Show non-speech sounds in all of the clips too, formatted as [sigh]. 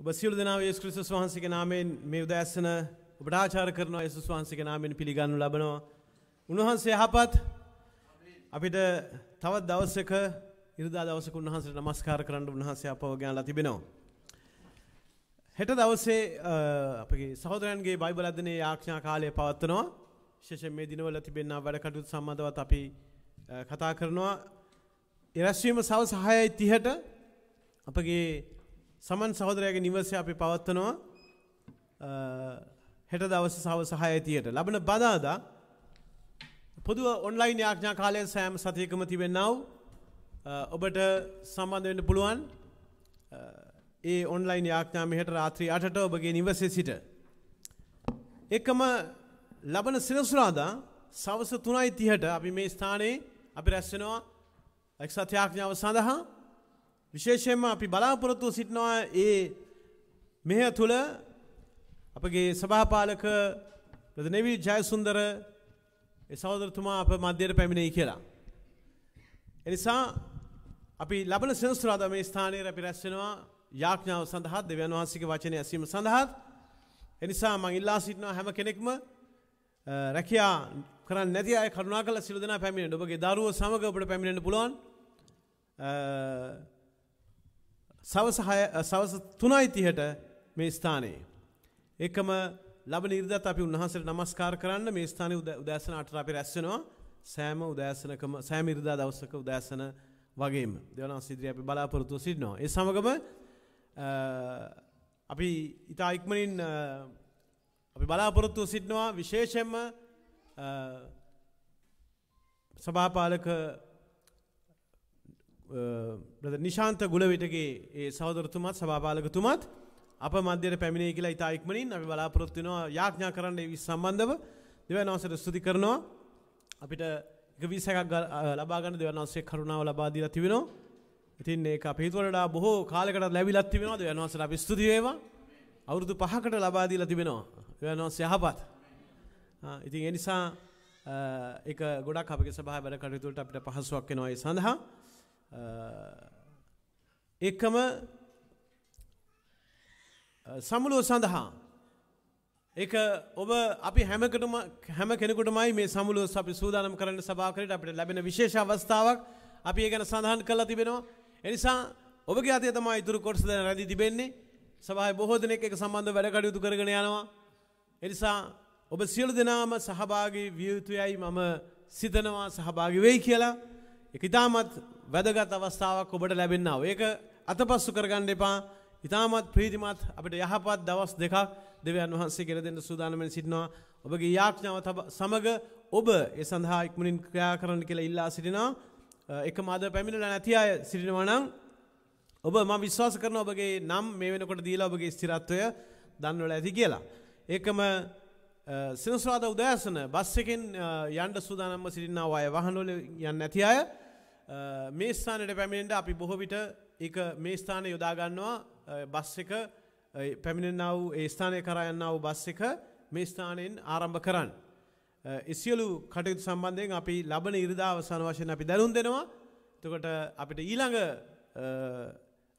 ඔබ සියලු දෙනා යේසුස් ක්‍රිස්තුස් වහන්සේගේ නාමයෙන් මේ උදෑසන ඔබට ආචාර කරනවා යේසුස් වහන්සේගේ නාමයෙන් පිළිගන්නු ලබනවා. උන්වහන්සේ යහපත් අපිට තවත් දවසක ඉරිදා දවසක උන්වහන්සේට নমස්කාර කරන්න උන්වහන්සේ අපව ගෙනලා තිබෙනවා. හෙට දවසේ අපගේ සහෝදරයන්ගේ බයිබල් අධ්‍යයනයේ ආඥා කාලය පවත්වනවා. විශේෂයෙන් මේ දිනවල තිබෙන වැඩ කටයුතු සම්බන්ධවත් අපි කතා කරනවා. ඒ රැස්වීම සවස් 6:30ට අපගේ සමන් සහෝදරයාගේ නිවසේ අපි පවත්වනවා හෙට දවසේ සවස් 6:30ට ලබන බදාදා පොදු ඔන්ලයින් යාඥා කාලය සෑම සතියකම තිබෙනව ඔබට සම්බන්ධ වෙන්න පුළුවන් ඒ ඔන්ලයින් යාඥා මෙහෙට රාත්‍රී 8ට ඔබගේ නිවසේ සිට එකම ලබන සිරසුරාදා සවස 3:30ට අපි මේ ස්ථානයේ අපි රැස් වෙනවා එක්සත් යාඥාව සඳහා විශේෂයෙන්ම අපි බලාපොරොත්තු සිටිනවා ඒ මෙහ තුළ අපගේ සභාපාලක ප්‍රධනෙවී ජයසුන්දර සෞදරතුමා අප මධ්‍යයට පැමිණෙයි කියලා. එනිසා අපි ලබන සෙනස්තුරාද මේ ස්ථානයේ අපි රැස්වෙනවා යාඥාව සඳහා දෙවන් වහන්සික වචනය ඇසීම සඳහාත් එනිසා මං ඉල්ලා සිටිනවා හැම කෙනෙක්ම රැකයා කරන්න නැති අය කරුණා කළ සිලදන පැමිණෙන ඔබගේ දරුව සමඟ ඔබට පැමිණෙන පුළුවන් සවස සවස තුනයිතිහට මේ ස්ථානයේ. එකම ලබ නිර්දත් අපි උන්හන්සට නමස්කාර කරන්න මේ ස්ථාන උදෑසන අට අපි රැස්සෙනවා සෑම උදෑසනකම සෑම ඉරිදා දවසක උදෑසන වගේම දෙවන සිදිරිය අපි බලාපොරොත්තු සිටිනවා. ඒ සමගම අපි ඉතා ඉක්මනින් අපි බලාපොරොත්තුව සිටිනවා විශේෂෙන්ම සභාපාලක නිශාන්ත ගුලවිටගේ ඒ සෞදරතුමත් සභාපාලකතුමත් අප මධ්‍යයට පැමිණේ කියලා ඉතා ඉක්මනින් අපි බලාපොරොත්තිනවා යාඥා කරන්න වි සම්බන්ධව දෙවනවසට ස්තුති කරනවා අපිට ගවිසකක් ලබාගන්න දෙවනවසේ කරුණාව ලබාදීලා තිබෙනවා ඉතින් ඒ අපිතුවලට බොහෝ කාලකට ලැබිලත් තිබෙනවා දෙවනවසට අපි ස්තුතිවේවා අවුරුදු පහකට ලබාදීලා තිබෙනවා දෙවනවස යහපත් ඉතින් එනිසා එක ගොඩක් අපගේ සභහ වැඩ කටයුතුට අපිට පහසුවක් වෙනවා ඒ සඳහා එකම සමුලෝ සඳහා එක ඔබ අපි හැමකටම හැම කෙනෙකුටමයි මේ සමුලෝ අපි සූදානම් කරන්න සභාකරට අපට ලැබෙන විශේෂ අවස්ථාවක් අපි ඒ ගැන සඳහන් කරලා තිබෙනවා. එනිසා ඔබගේ අතය තමයි ඉතුරු කොටස දැන රැඳී තිබෙන්නේ. සභාවේ බොහෝ දෙනෙක් එක සම්බන්ධව වැඩ කටයුතු කරගෙන යනවා. එනිසා ඔබ සියලු දෙනාම සහභාගී විය යුතුයයි මම සිතනවා සහභාගී වෙයි කියලා. ඒක ඉතාමත් වැදගත් අවස්ථාවක් ඔබට ලැබෙන්නාව. ඒක අතපස්සු කරගන්න එපා. ඉතාමත් ප්‍රීතිමත් අපිට යහපත් දවස් දෙකක් දෙවියන් වහන්සේ කියලා දෙන්න සූදානම්ෙන් සිටිනවා. ඔබගේ යාඥාව සමග ඔබ ඒ සඳහා ඉක්මනින් ක්‍රියා කරන්න කියලා ඉල්ලා සිටිනවා. එක මාද පැමිණලා නැති අය සිටිනවා නම් ඔබ මම විශ්වාස කරනවා ඔබගේ නම් මේ වෙනකොට දීලා ඔබගේ ස්ථිරත්වය දන්වලා ඇති කියලා. ඒකම සිනස්වාද උදෑසන බස් එකෙන් යන්න සූදානම්ව සිටිනා අය වහනවල යන්නේ නැති අය මේ ස්ථානයට පැමිණෙන්ට අපි බොහොවිට එක මේ ස්ථානය යොදාගන්නවා බස් එක පැමිණෙන්න්නව ඒ ස්ථානය කරයන්නව බස් එක මේ ස්ථානයෙන් ආරම්භ කරන්න. එසිියලු කටයුතු සම්බන්ධයෙන් අපි ලබන ඉරිදාව සන වශයෙන් අපි දැනුම් දෙෙනවා තකට අපිට ඊළඟ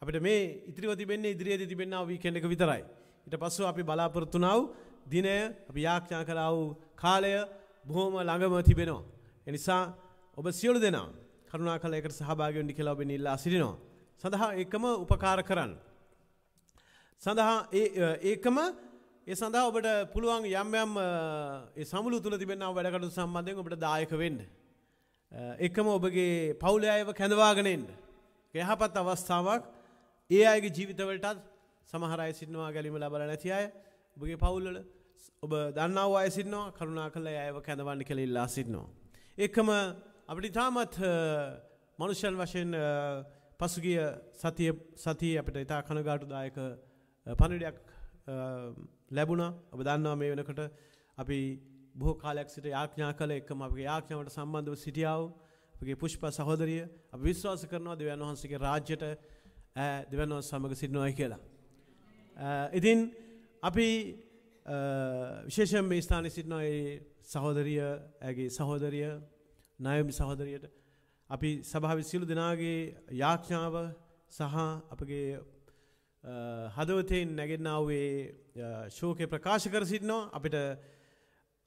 අපට මේ ඉතිරිවතිබෙන්නේ ඉදිරියේ තිබෙන්න්නාව වී කෙනෙක විතරයි. ඉට පස්සු අපි බලාපොරත්තුනාව දිනය අපි යාක්ඥා කලාව කාලය බොහෝම ළඟම තිබෙනවා. එනිසා ඔබ සියලු දෙනා. කරුණා කළ එකට සහභාගිවෙන්න කියලා ඔබෙන් ඉල්ලා සිටිනවා. සඳහා එකම උපකාර කරන්න. සඳහා ඒකම ඒ සඳහා ඔබට පුළුවන් යම් යම් ඒ සමුළු තුල තිබෙනා වැඩකටයුතු සම්බන්ධයෙන් ඔබට දායක වෙන්න. එකම ඔබගේ පවුලේ අයව කැඳවාගෙන එන්න. යහපත් අවස්ථාවක් ඒ අයගේ ජීවිතවලටත් සමහර අය සිටිනවා ගැලීම ලබලා නැති අය ඔබගේ පවුල්වල ඔබ දන්නව අය සිටිනවා කරුණා කළා අයව කැඳවන්න කියලා ඉල්ලා සිටිනවා. එකම අපිට ඉතාමත් මනුෂ්‍යන් වශයෙන් පසුගිය සතිය සතිය අපිට ඉතා කනගාටුදායක පණිඩයක් ලැබුණා ඔබ දන්නවා මේ වෙනකොට අපි බොහෝ කාලයක් සිට යාඥා කළ එකම අපගේ යාඥාවට සම්බන්ධව සිටියාව අපගේ පුෂ්ප සහෝදරිය අපි විශ්වාස කරනවා දෙවියන් වහන්සේගේ රාජ්‍යයට දෙවියන් වහන්සේ සමග සිටිනවා කියලා. ඉතින් අපි විශේෂයෙන් මේ ස්ථානයේ සිටින ඒ සහෝදරිය ඇගේ සහෝදරිය නයමි සහෝදරියට අපි සභාවේ සියලු දෙනාගේ යාඥාව සහ අපගේ හදවතෙන් නැගෙන්නා වූ ශෝකය ප්‍රකාශ කර සිටිනවා අපිට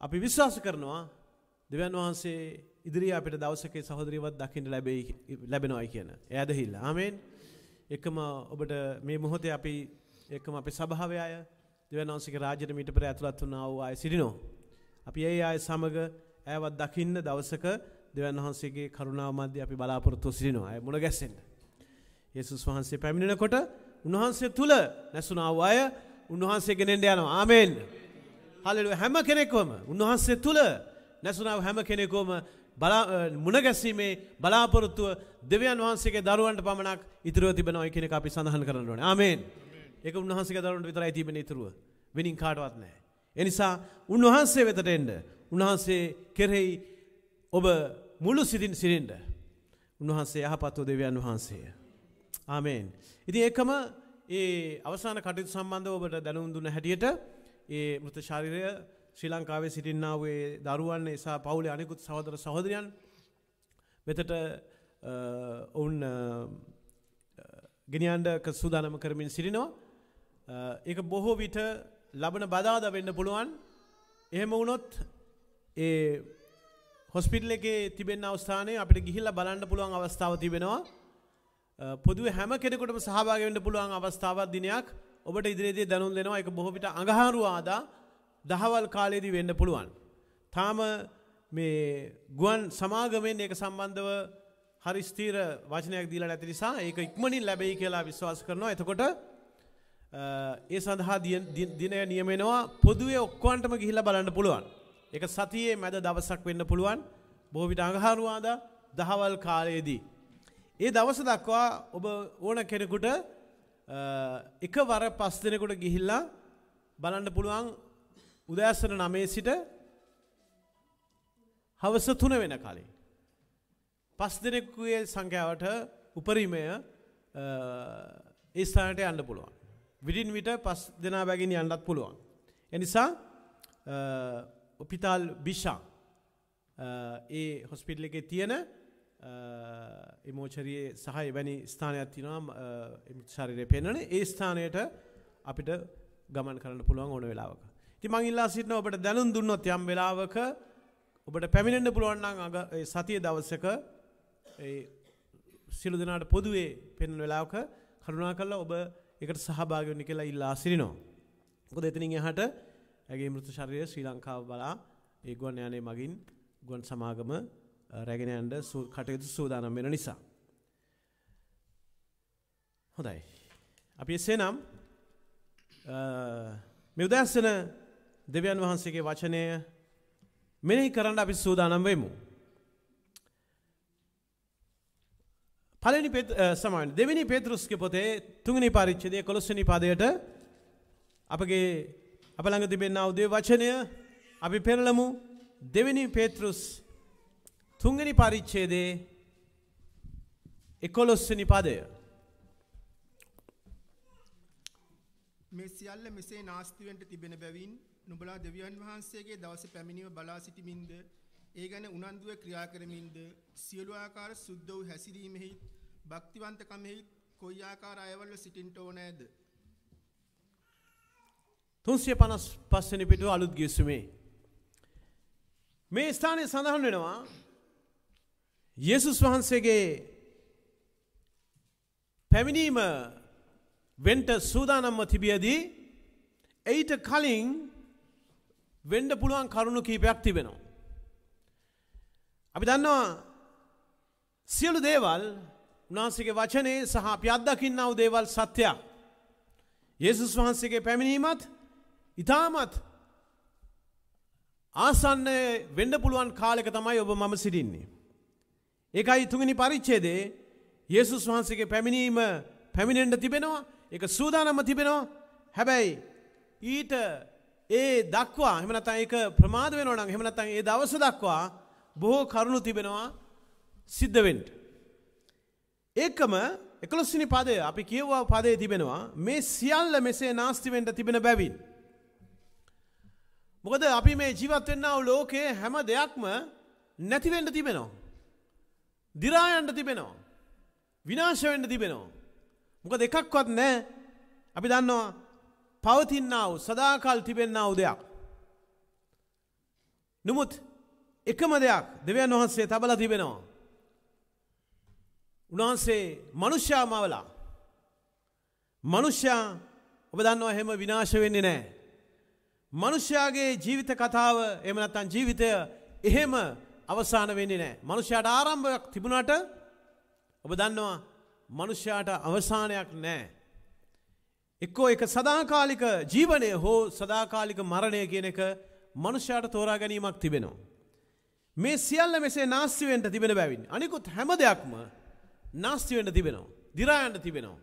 අපි විශ්වාස කරනවා දෙවියන් වහන්සේ ඉදිරියේ අපිට දවසකේ සහෝදරියවත් දකින්න ලැබෙයි ලැබෙනවායි කියන. ඒ ඇදහිල්ල. ආමෙන්. එකම ඔබට මේ මොහොතේ අපි එකම අපේ සභාවේ අය දෙවියන් වහන්සේගේ රාජ්‍යයට මීට පෙර ඇතුළත් වුණා වූ අය සිටිනවා. අපි ඒ අය සමග ඈවත් දකින්න දවසක දෙවන් වහන්සේගේ කරුණාව මැද අපි බලාපොරොත්තු සිටිනවා. අය මුණ ගැසෙන්න. යේසුස් වහන්සේ පැමිණෙනකොට උන්වහන්සේ තුල නැසුණා අය උන්වහන්සේ ගෙනෙන්න යනවා. ආමේන්. හල්ලෙලුයා හැම කෙනෙක්වම උන්වහන්සේ තුල නැසුණා හැම කෙනෙකුම මුණ ගැසීමේ බලාපොරොත්තුව දෙවියන් වහන්සේගේ දරුවන්ට පමණක් ඉතුරුව තිබෙනවා කියන එක අපි සඳහන් කරන්න ඕනේ. ආමේන්. ඒක උන්වහන්සේගේ දරුවන්ට විතරයි තිබෙන්නේ ඉතුරුව. වෙනින් කාටවත් නැහැ. ඒ නිසා උන්වහන්සේ වෙතට එන්න උන්වහන්සේ කෙරෙහි ඔබ මුළු සිතින් සිරින්ට උන්වහන්සේ යහපත්ව දෙවියන් වහන්සේ. ආමෙන්. ඉති ඒකම ඒ අවසාන කටයුතු සම්බන්ධ ඔබට දැනුම් දුන්න හැටියට ඒ මෘත ශරීරය ශ්‍රී ලංකාවේ සිටින්නාවේ දරුවන් නිසා පවුලේ අනිකුත් සහෝදර සහෝදරයන් වෙතට ඔවුන් ගෙනියන්ඩක සූදානම කරමින් සිටිනවා ඒක බොහෝ විට ලබන බදාද වෙන්න පුළුවන් එහෙම වුණොත් ඒ හොස්පිටල් එකේ තිබෙන අවස්ථානයේ අපිට ගිහිල්ලා බලන්න පුළුවන් අවස්ථාව තිබෙනවා. පොදුව හැම කෙනෙකුටම සහභාගී වෙන්න පුළුවන් අවස්ථාවක් දිනයක් ඔබට ඉදිරියේදී දැනුම් දෙනවා. ඒක බොහෝ විට අඟහරු ආදා දහවල් කාලයේදී වෙන්න පුළුවන්. තාම මේ ගුවන් සමාගමෙන් ඒක සම්බන්ධව හරි ස්ථීර වචනයක් දීලා නැති නිසා ඒක ඉක්මනින් ලැබෙයි කියලා විශ්වාස කරනවා. එතකොට ඒ සඳහා දිනය නියම වෙනවා. පොදුවේ ඔක්කොන්ටම ගිහිල්ලා බලන්න පුළුවන්. එක සතියේ මැද දවසක් වෙන්න පුළුවන් බොහවිට අඟහරුවාදා දහවල් කාලයේදී. ඒ දවස දක්වා ඔබ ඕන කෙනෙකුට එක වර පස් දෙනෙකුට ගිහිල්ලා බලන්න පුළුවන් උදෑසන නමේ සිට හවස තුන වෙන කලින්. පස් දෙනෙක්කුගේ සංඛ්‍යාවට උපරිමය ඒ ස්ථානට යන්න පුළුවන්. විඩින් විට පස් දෙනා බැගින් යන්නත් පුළුවන්. එනිසා උපිතාල් බිෂා uh, ඒ හොස්පිටල එක තියෙන එමෝචරයේ uh, සහ එවැනි ස්ථානයක් තිනම් uh, ශරිරය පෙන්නන ඒ ස්ථානයට අපිට ගමන් කරන්න පුළුවන් ඕන වෙලාවක ති මංඉල්ලා සිටන ඔබට දැනුම් දුන්නොත් යම් වෙලාවක ඔබට පැමිණෙන්න්න පුළුවන්න්න අග සතිය දවස්සක සිලු දෙනාට පොදුවේ පෙන් වෙලාවක කරුණා කල්ලා ඔබ එකට සහභාගයනි කියලා ඉල්ලා සිරිනවා. කො දෙතනින් එහට ඇගේ මෘත ශරීරය ශ්‍රී ලංකාව බලා ඒ ගුවන් යානයේ මගින් ගුවන් සමාගම රැගෙන යන්න කටයුතු සූදානම් වෙන නිසා. හොඳයි. අපි එසේනම් මේ උදෑසන දෙවියන් වහන්සේගේ වචනය මෙනෙහි කරන්න අපි සූදානම් වෙමු. පලනි සමාන දෙවිනි පේතරුස්ක පොතේ තුගනි පරිච්චදය කොළොස්සනි පාදයට අපගේ අප ළඟ තිබෙන්නා උදේ වචනය අපි පෙරලමු දෙවෙනි පේතෘස් තුන්ගනි පරිච්ඡේදේ එකොළොස්වනි පදය. මේ සියල්ල මෙසේ නාස්තිවෙන්ට තිබෙන බැවින් නුබලා දෙවියන් වහන්සේගේ දවස පැමිණිව බලා සිටිමින්ද ඒ ගැන උනන්දුව ක්‍රියා කරමින්ද සියලු ආකාර සුද්ධ වූ හැසිරීමෙහි භක්තිවන්තකමෙහි කොයි ආකාර අයවල සිටින්ට ඕනෑද තුන්සිය පනස් පස්සනි පිටුව අලුත් ගිස්සුමේ. මේ ස්ථානය සඳහන් වෙනවා යෙසුස් වහන්සේගේ පැමිණීම වෙන්ට සූදානම්ම තිබියදී එයිට කලින් වෙන්ඩ පුළුවන් කරුණු කීපයක් තිබෙනවා. අපි දන්නවා සියලු දේවල් උනාන්සගේ වචනේ සහ අපි අත්දකින්නාව දේවල් සත්‍යයක්. යෙසුස් වහන්සේගේ පැමිණීමත් ඉතාමත් ආසන්නය වෙන්ඩ පුළුවන් කාලෙක තමයි ඔබ මම සිටින්නේ. ඒකයි තුගනි පරිච්චේදේ යේසුස් වහන්සේගේ පැමිණීම පැමිණෙන්ට තිබෙනවා එක සූදානම තිබෙනවා හැබැයි ඊට ඒ දක්වා හෙමනතන් ඒක ප්‍රමාද වෙනවනම් හෙමනතන් ඒ දවස දක්වා බොහෝ කරුණු තිබෙනවා සිද්ධවෙන්ට. ඒකම එකලොස්සිනි පදය අපි කියවවා පදේ තිබෙනවා මේ සියල්ල මෙසේ නාස්තිවෙන්ට තිබෙන බැවින්. මොකද අපි මේ ජීවත් වෙන්නාව ලෝකයේ හැම දෙයක්ම නැතිවෙන්න තිබෙනවා. දිරායන්ට තිබෙනවා. විනාශ වෙන්න තිබෙනවා. මොකද එකක්වත් නැහැ. අපි දන්නවා පවතින්නාව සදාකල් තිබෙන්නාව දෙයක්. නමුත් එකම දෙයක් දෙවියන් වහන්සේ තබලා තිබෙනවා. උන්වහන්සේ මනුෂ්‍යයා මවලා. මනුෂ්‍යයා ඔබ දන්නවා හැම විනාශ වෙන්නේ නැහැ. මනුෂ්‍යයාගේ ජීවිත කතාව එමනත්තන් ජීවිතය එහෙම අවසාන වෙන්නේ නෑ. මනුෂ්‍යයාට ආරම්භයක් තිබුණට ඔබ දන්නවා මනුෂ්‍යයාට අවසානයක් නෑ. එක්කෝ එක සදාකාලික ජීවනය හෝ සදාකාලික මරණය කියන එක මනුෂ්‍යයාට තෝරා ගැනීමක් තිබෙනවා. මේ සියල්ල මෙසේ නාස්තිවෙන්ට තිබෙන බැවින්. අනිකුත් හැම දෙයක්ම නාස්තිවෙන්ට තිබෙනවා. දිරායන්ට තිබෙනවා.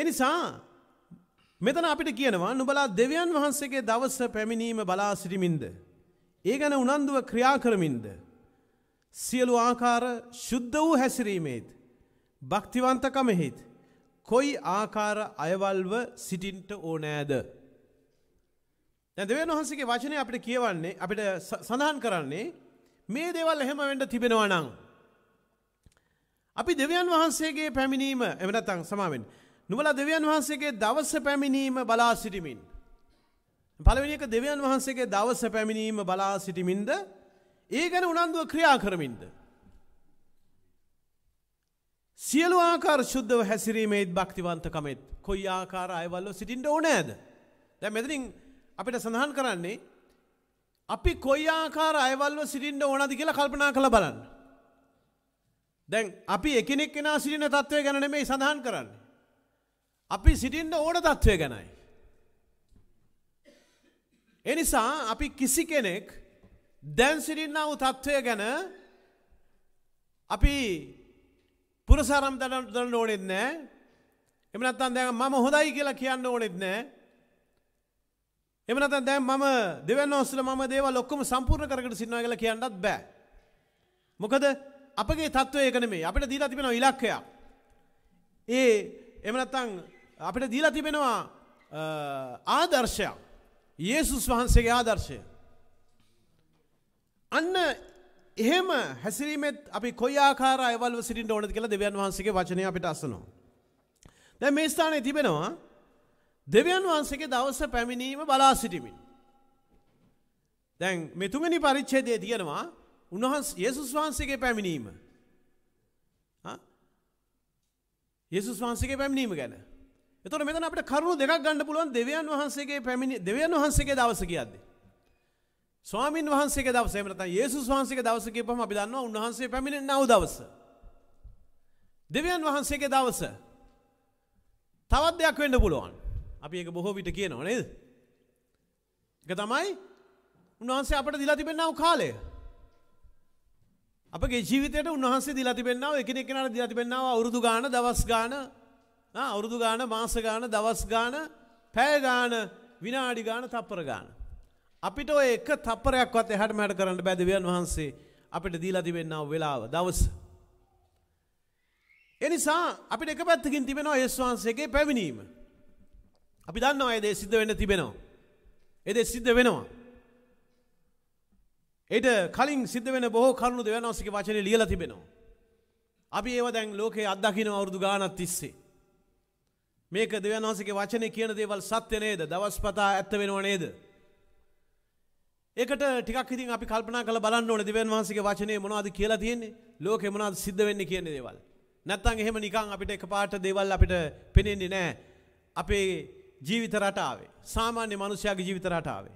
එනිසා මෙතන අපිට කියනවා නුබලා දෙවියන් වහන්සේගේ දවස පැමිණීම බලා සිටිමින්ද. ඒ ගැන උනන්දුව ක්‍රියා කරමින්ද. සියලු ආකාර ශුද්ධ වූ හැසිරීමේත්. භක්තිවන්තකමෙහිත්. කොයි ආකාර අයවල්ව සිටින්ට ඕනෑද. දෙවන් වහන්සගේ වචනය අපිට කියවන්නේ අපිට සඳහන් කරන්නේ මේ දේවල් එහෙම වෙන්ඩ තිබෙනවනං. අපි දෙවියන් වහන්සේගේ පැමිණීම එමනතං සමාවෙන්. නුවල දෙවියන් වහන්සේගේ දවස පැමිණීම බලා සිටිමින්. පළවෙනික දෙවියන් වහන්සේගේ දවස පැමිණීම බලා සිටිමින්ද ඒ ගැන උනන්දුව ක්‍රියා කරමින්ද. සියලු ආකාර ශුද්ධව හැසිරීමේත් භක්තිවන්තකමෙත් කොයි ආකාර අයවල්ලෝ සිටින්ට ඕනෑද. දැ මෙදනින් අපිට සඳහන් කරන්නේ අපි කොයි ආකාර අයවල්ව සිටින්ට ඕනද කියලා කල්පනා කළ බලන්න. දැන් අපි එකනෙක් කෙන සිටින තත්ත්වය ගැනීමේ සඳහන් කරන්න. අපි සිටින්න ඕන තත්ත්වය ගැනයි. එනිසා අපි කිසි කෙනෙක් දැන් සිටින්නාව තත්ත්වය ගැන අපි පුරසාරම් දන්න ඕනෙත් නෑ එමනත්තන් දැ මම හොඳයි කියලා කියන්න ඕනෙත් නෑ එමනත දැන් මම දෙවන්න ඔස්සල ම දේව ලොක්කම සම්පූර්ණ කරකට සින්නවා කියලා කියන්නත් බෑ. මොකද අපගේ තත්ත්වය එකනෙමේ අපිට දීලා තිබෙන ඉලක්කයක්. ඒ එමනත්තං අපිට දීලා තිබෙනවා ආදර්ශයක්. යේසුස් වහන්සේගේ ආදර්ශය. අන්න එහෙම හැසිරීමෙත් අපි කොයි ආකාර අයවල්ව සිටින්න ඕනද කියලා දෙවියන් වහන්සේගේ වචනය අපිට අසනවා. දැන් මේ ස්ථානයේ තිබෙනවා දෙවියන් වහන්සේගේ දවස පැමිණීම බලා සිටිමින්. දැන් මේ තුන්වෙනි පරිච්ඡේදයේ තියෙනවා උන්වහන්සේ යේසුස් වහන්සේගේ පැමිණීම. හා යේසුස් වහන්සේගේ පැමිණීම ගැන. එතොට මෙතන අපට කරුණු දෙකක් ගන්න පුළුවන් දෙවියන් වහන්සේගේ පැමිණි දෙවියන් වහන්සේගේ දවස කියද්ද. ස්වාමීන් වහන්සේ දවසේමට ඒසු වහන්සේ දවසගේ පහම අපි දන්නවා උන්වහන්සේ පැමිණෙන් නව දවස. දෙවියන් වහන්සේගේ දවස තවත් දෙයක් වෙන්න පුළුවන් අපි ඒක බොහෝ විට කියනවා නේද. එක තමයි උන්වහන්සේ අපට දිලා තිබෙන්න්නාව කාලය. අපගේ ජීවිතයට උන්වහන්සේ දිලා තිබෙන්න්නාව එකනෙක්නට දිලා තිබෙන්න්නාව අවුරුදු ගාන දවස් ගාන අවුරුදු ගාන මාස ගාන දවස් ගාන පැයගාන විනාඩි ගාන තප්පර ගාන. අපිට ඔය එක තප්පරයක්වත් එහට මැට කරන්න බැදවියන් වහන්සේ අපිට දීලා තිබෙන්න්නව වෙලාව දවස. එනිසා අපිට එක පැත්තකින් තිබෙනවා ඒස් වහන්සේගේ පැවිණීම. අපි දන්නවා ඇදේ සිද්ධ වෙන්න තිබෙනවා. එදේ සිද්ධ වෙනවා. එට කලින් සිද්ධ වෙන බොහෝ කරුණු දෙවනවසික වචනය ලියල තිබෙනවා. අපි ඒව දැන් ලෝකයේ අත්දකින අවුරදු ගානත් තිස්සේ. මේක දෙවන් වහන්සගේ වචනය කියන දේවල් සත්‍ය නේද දවස්පතා ඇත්ත වෙනවා නේද. ඒකට ටිකක් ඉතින් අපි කල්පනා කළ බලන්න ඕන දෙවන් වහන්සගේ වචනය මොනවාද කියලා තියෙන්නේ ලෝක මොනාද සිද්ධ වෙන්න කියන දේවල්. නැත්තං එහෙම නිකං අපිට එක පාට දේවල් අපිට පෙනෙන්නේ නෑ අපේ ජීවිත රටාවේ සාමාන්‍ය මනුෂ්‍යයාගේ ජීවිත රටාවේ.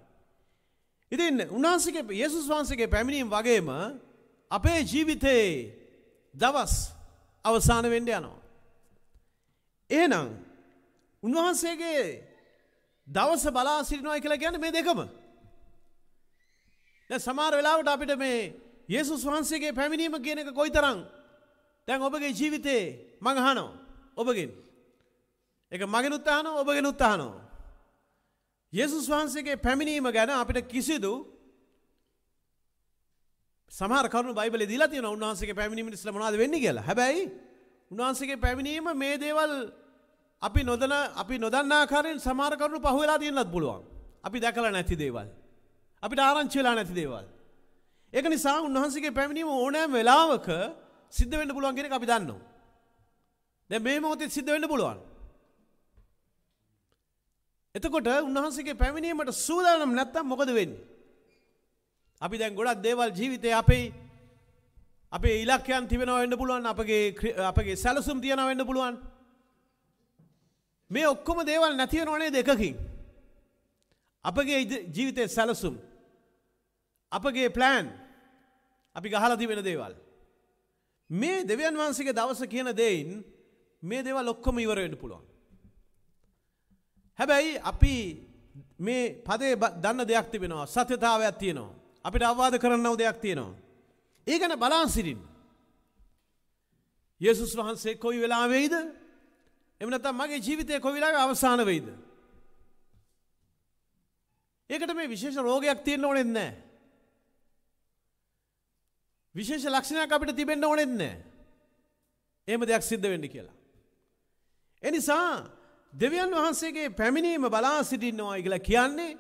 ඉතින් උනාසිගේ යේසුස් වහන්සේගේ පැමිණීම් වගේම අපේ ජීවිතයේ දවස් අවසාන වෙන්න යනවා. එහෙනම් උන්වහන්සේගේ දවස බලා සිටිනවා කියලා ගැන මේ දෙකම. සමාර වෙලාවට අපිට මේ යේසුස් වහන්සේගේ පැමිණීම කියන එක කොයි තරං තැන් ඔබගේ ජීවිතේ මඟහනෝ ඔබගෙන්. එක මගෙන උත්තාහනෝ ඔබගෙන උත්තාහනෝ. යේසුස් වහන්සේගේ පැමිණීම ගැන අපිට කිසිදු සමහර කරුණු බයිබලේ දීලා තියෙනවා උන්වහන්සේගේ පැමිණීම ඉස්සලා මොනවද වෙන්නේ කියලා. හැබැයි උන්වහන්සේගේ පැමිණීම මේ දේවල් අපි නොදන අපි නොදන්න ආකාරයෙන් සමහර කරුණු පහුවෙලා තියෙන්නත් පුළුවන්. අපි දැකලා නැති දේවල්. අපිට ආරංචි වෙලා නැති දේවල්. ඒක නිසා උන්වහන්සේගේ පැමිණීම ඕනෑම වෙලාවක සිද්ධ වෙන්න පුළුවන් කියන එක අපි දන්නවා. දැන් මේ මොහොතේ සිද්ධ වෙන්න පුළුවන්. එතකොට උන්වහන්සේගේ පැමිණීමට සූදානම් නැත්තම් මොකද වෙන්නේ? අපි දැන් ගොඩක් දේවල් ජීවිතේ අපේ අපේ ඉලක්කයන් තිබෙනවා වෙන්න පුළුවන් අපගේ අපගේ සැලසුම් තියනවා වෙන්න පුළුවන්. මේ ඔක්කොම දේවල් නැතිවෙනවනේ දෙකකින්. අපගේ ජීවිතය සැලසුම්. අපගේ ප්ලෑන් අපි ගහලති වෙන දේවල්. මේ දෙවන් වහන්සගේ දවස කියන දෙයින් මේ දේවල් ඔක්කොම ඉවරෙන්ට පුළුවන්. හැබැයි අපි මේ පදේ දන්න දෙයක් තිබෙනවා සත්‍යතාවයක් තියෙනවා. අපිට අවවාද කරන්නව දෙයක් තියෙනවා. ඒ ගැන බලාන්සිරින්. යෙසුස් වහන්සේ කොයි වෙලාවෙයිද එමනතම් මගේ ජීවිතය කොවිලාග අවසාන වෙයිද. ඒකට මේ විශේෂ රෝගයක් තියෙන්න්න ඕනෙත් නෑ. විශේෂ ලක්ෂණයක් අපිට තිබෙන්න්න ඕනෙත් නෑ. ඒම දෙයක් සිද්ධ වෙන්න කියලා. එනිසා දෙවියන් වහන්සේගේ පැමිණීම බලා සිටින්නවා ඉගල කියන්නේ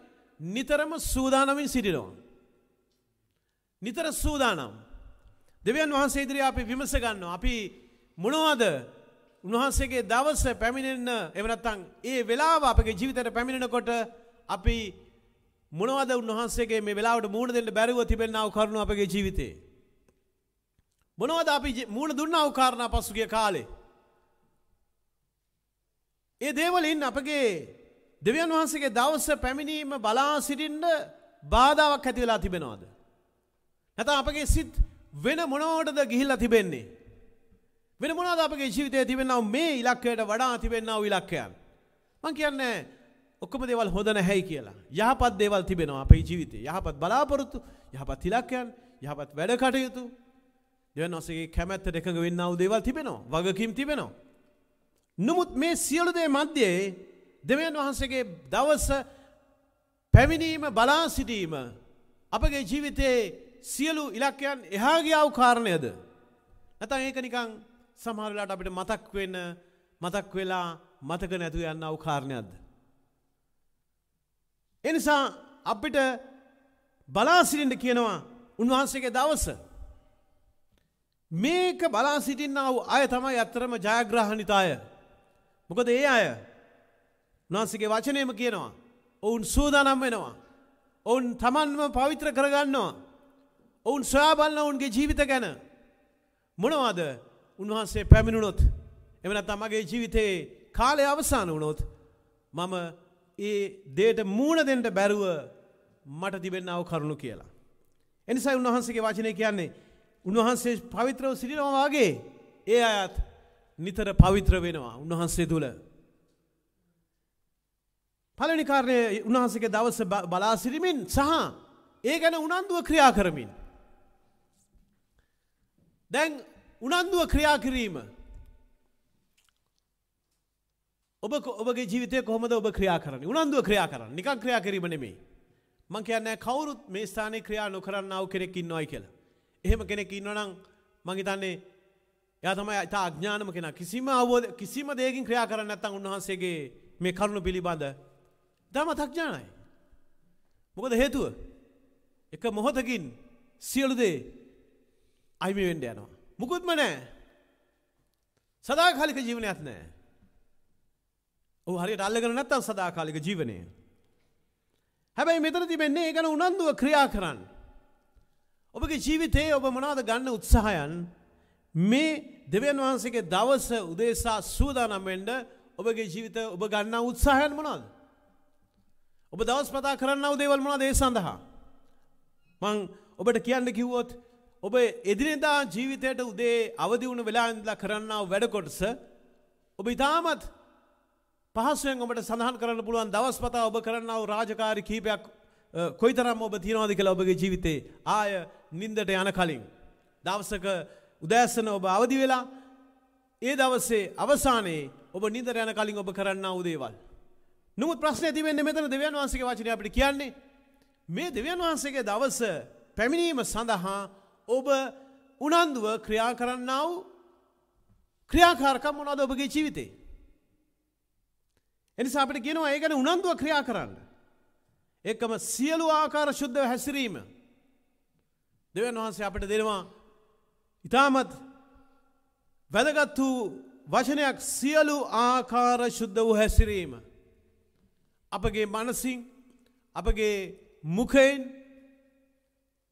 නිතරම සූදානමින් සිටිනවා. නිතර සූදානම්. දෙවියන් වහන්සේ ඉදිරි අපි විමසගන්න අපි මොනවාද උන්වහන්සේගේ දවස පැමිණෙන්න එවනත්තං ඒ වෙලාව අපගේ ජීවිතයට පැමිණෙනකොට අපි මොනවද උන්වහන්සේගේ මේ වෙලාවට මූුණ දෙන්න බැරිව තිබෙන්න්නාව කරුණු අපගේ ජීවිතේ. මොනවද අපි මූුණ දුන්නාව කාරණා පසුගිය කාලේ. ඒ දේවලින් අපගේ දෙවියන් වහන්සේගේ දවස පැමිණීම බලා සිටින්ට බාධාවක් ඇති වෙලා තිබෙනවාද. නැත අපගේ සිත් වෙන මොනෝටද ගිහිල්ලා තිබෙන්නේ. වෙන මොනවද අපගේ ජීවිතයේ තිබෙනව මේ ඉලක්කයට වඩා තිබෙනව ඉලක්කයන් මම කියන්නේ ඔක්කොම දේවල් හොඳ නැහැයි කියලා යහපත් දේවල් තිබෙනවා අපේ ජීවිතේ යහපත් බලාපොරොත්තු යහපත් ඉලක්කයන් යහපත් වැඩ කටයුතු දෙවන් ඔසේගේ කැමැත්තට එකඟ වෙන්නව දේවල් තිබෙනවා වගකීම් තිබෙනවා නමුත් මේ සියලු දේ මැද්දේ දෙවියන් වහන්සේගේ දවස පැමිණීම බලා සිටීම අපගේ ජීවිතයේ සියලු ඉලක්කයන් එහා ගියා වූ කාරණයද නැත්නම් ඒක නිකන් සමහරලාට අපිට මතක් වෙන මතක් වෙලා මතක නැතු යන්න අවකාරණයක්ද. එනිසා අපිට බලාසිරින්ට කියනවා උන්වහන්සේගේ දවස. මේක බලා සිටින්නාව අය තමයි අත්තරම ජයග්‍රහණිතාය. මොකද ඒ අය උන්වහන්සේගේ වචනයම කියනවා. ඔවුන් සූදානම් වෙනවා. ඔවුන් තමන්ම පවිත්‍ර කරගන්නවා. ඔවුන් සොයාබල්න්න ඔවුන්ගේ ජීවිත ගැන. මොනවාද උන්වහන්සේ පැමිණුණොත් එමන තමගේ ජීවිතයේ කාලය අවසාන වුණොත් මම ඒ දේට මූුණ දෙෙන්ට බැරුව මට තිබෙන්න්නාව කරුණු කියලා. එනිසයි උන්වහන්සගේ වචනය කියන්නේ උන්වහන්සේ පවිත්‍රව සිටිනවාගේ ඒ අයත් නිතර පවිත්‍ර වෙනවා උන්වහන්සේ තුළ. පලනිකාරණය උන්වහන්සගේ දවස බලාසිරිමින් සහ ඒ ගැන උනන්දුව ක්‍රියා කරමින්. දැන් උනන්දුව ක්‍රියා කිරීම. ඔබ ඔබගේ ජීවිතය කොහොමද ඔබ ක්‍රියා කරන්නේ? උනන්දුව ක්‍රියා කරන්න. නිකන් ක්‍රියා කිරීම නෙමෙයි. මං කියන්නේ කවුරුත් මේ ස්ථානයේ ක්‍රියා නොකරන්නව කෙනෙක් ඉන්නවයි කියලා. එහෙම කෙනෙක් ඉන්නවා නම් මං හිතන්නේ එයා තමයි ඉතා අඥානම කෙනා. කිසිම අවබෝධ කිසිම දෙයකින් ක්‍රියා කරන්නේ නැත්නම් උන්වහන්සේගේ මේ කරුණ පිළිබඳ ධර්ම තඥානයි. මොකද හේතුව? එක මොහොතකින් සියලු දේ අයිමි වෙන්න යනවා. මුකුත්ම නෑ. සදාකාලික ජීවනයක් නෑ. ඔහු හරියට අල්ලගෙන නැත්තම් සදාකාලික ජීවනය. හැබැයි මෙතන තිබෙන්නේ ඒ ගැන උනන්දුව ක්‍රියා කරන්න. ඔබගේ ජීවිතයේ ඔබ මොනවද ගන්න උත්සාහයන් මේ දෙවියන් වහන්සේගේ දවස උදෙසා සූදානම් වෙන්න ඔබගේ ජීවිත ඔබ ගන්න උත්සාහයන් මොනවද? ඔබ දවස් පතා කරන්නව දේවල් මොනවද ඒ සඳහා? මං ඔබට කියන්න කිව්වොත් ඔබ එදිනෙදා ජීවිතයට උදේ අවදි වුණු වෙලාවෙන්දලා කරන්නා වැඩ කොටස ඔබ ඉතාමත් පහසුවෙන් ඔබට සඳහන් කරන්න පුළුවන් දවස් පතා ඔබ කරන්නා වූ රාජකාරී කීපයක් කොයිතරම් ඔබ තියනවාද කියලා ඔබගේ ජීවිතේ ආය නින්දට යන කලින් දවසක උදෑසන ඔබ අවදි වෙලා ඒ දවසේ අවසානයේ ඔබ නින්දට යන කලින් ඔබ කරන්නා වූ දේවල් නමුත් ප්‍රශ්නේ තිබෙන්නේ මෙතන දෙවියන් වහන්සේගේ වචනේ අපිට කියන්නේ මේ දෙවියන් වහන්සේගේ දවස පැමිණීම සඳහා ඔබ උනන්දුව ක්‍රියා කරන්නාව ක්‍රියාකාරකම් මොනවද ඔබගේ ජීවිතේ? එනිසා අපිට කියනවා ඒ ගැන උනන්දුව ක්‍රියා කරන්න. එකම සියලු ආකාර ශුද්ධව හැසිරීම. දෙවන් වහන්සේ අපිට දෙනවා ඉතාමත් වැදගත් වූ වචනයක් සියලු ආකාර ශුද්ධ වූ හැසිරීම. අපගේ මනසින් අපගේ මුකයෙන්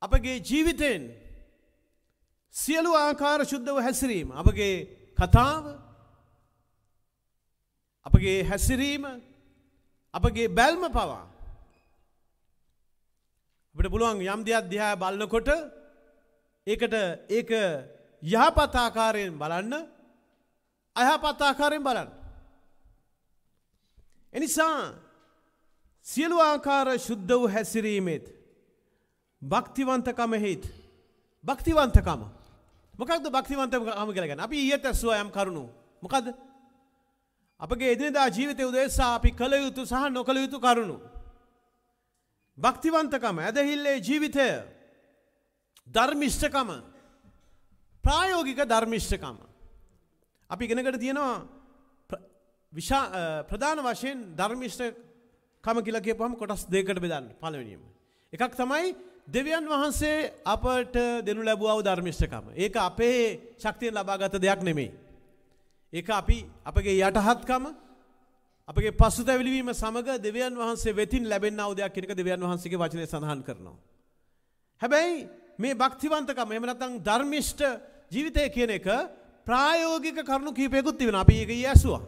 අපගේ ජීවිතයෙන් සියලු ආකාර ශුද්ධව හැසිරීම අපගේ කතාව අපගේ හැසිරීම අපගේ බැල්ම පවා අපිට පුළුවන් යම් දෙයක් දිහා බලනකොට ඒකට ඒක යහපත් ආකාරයෙන් බලන්න අයහපත් ආකාරයෙන් බලන්න එනිසා සියලු ආකාර ශුද්ධ වූ හැසිරීමෙත් භක්තිවන්තකමෙහිත් භක්තිවන්තකම මොකක්ද භක්තිවන්ත හම කලගෙන අපි ඊයත් ඇස්ව යම් කරුණු මොකද අපගේ එදිනදා ජීවිතය උදෙසා අපි කළ යුතු සහ නොකළ යුතු කරුණු. භක්තිවන්තකම ඇදහිල්ලේ ජීවිතය ධර්මිෂ්ඨකම ප්‍රායෝගික ධර්මිෂ්ඨකම. අපි ගෙනකට තියෙනවා ප්‍රධාන වශයෙන් ධර්මිෂ්ඨකම කියලගේ පහම කොටස් දෙකට බෙදන්න පලවනීම. එකක් තමයි දෙවියන් වහන්සේ අපට දෙනු ලැබුවව ධර්මිෂ්ඨකම. ඒක අපේ ශක්තියෙන් ලබාගත දෙයක් නෙමෙයි. ඒක අපි අපගේ යටහත්කම අපගේ පසුතැවිලිවීම සමග දෙවියන් වහන්සේ වෙතින් ලැබෙන්නව දෙයක් කියන එක දෙවියන් වහන්සේගේ වචනේ සඳහන් කරනවා. හැබැයි මේ භක්තිවන්තකම එහෙම නැත්නම් ධර්මිෂ්ඨ ජීවිතය කියන එක ප්‍රායෝගික කරුණු කීපයකුත් තිබෙනවා. අපි ඒක ඇසුවා.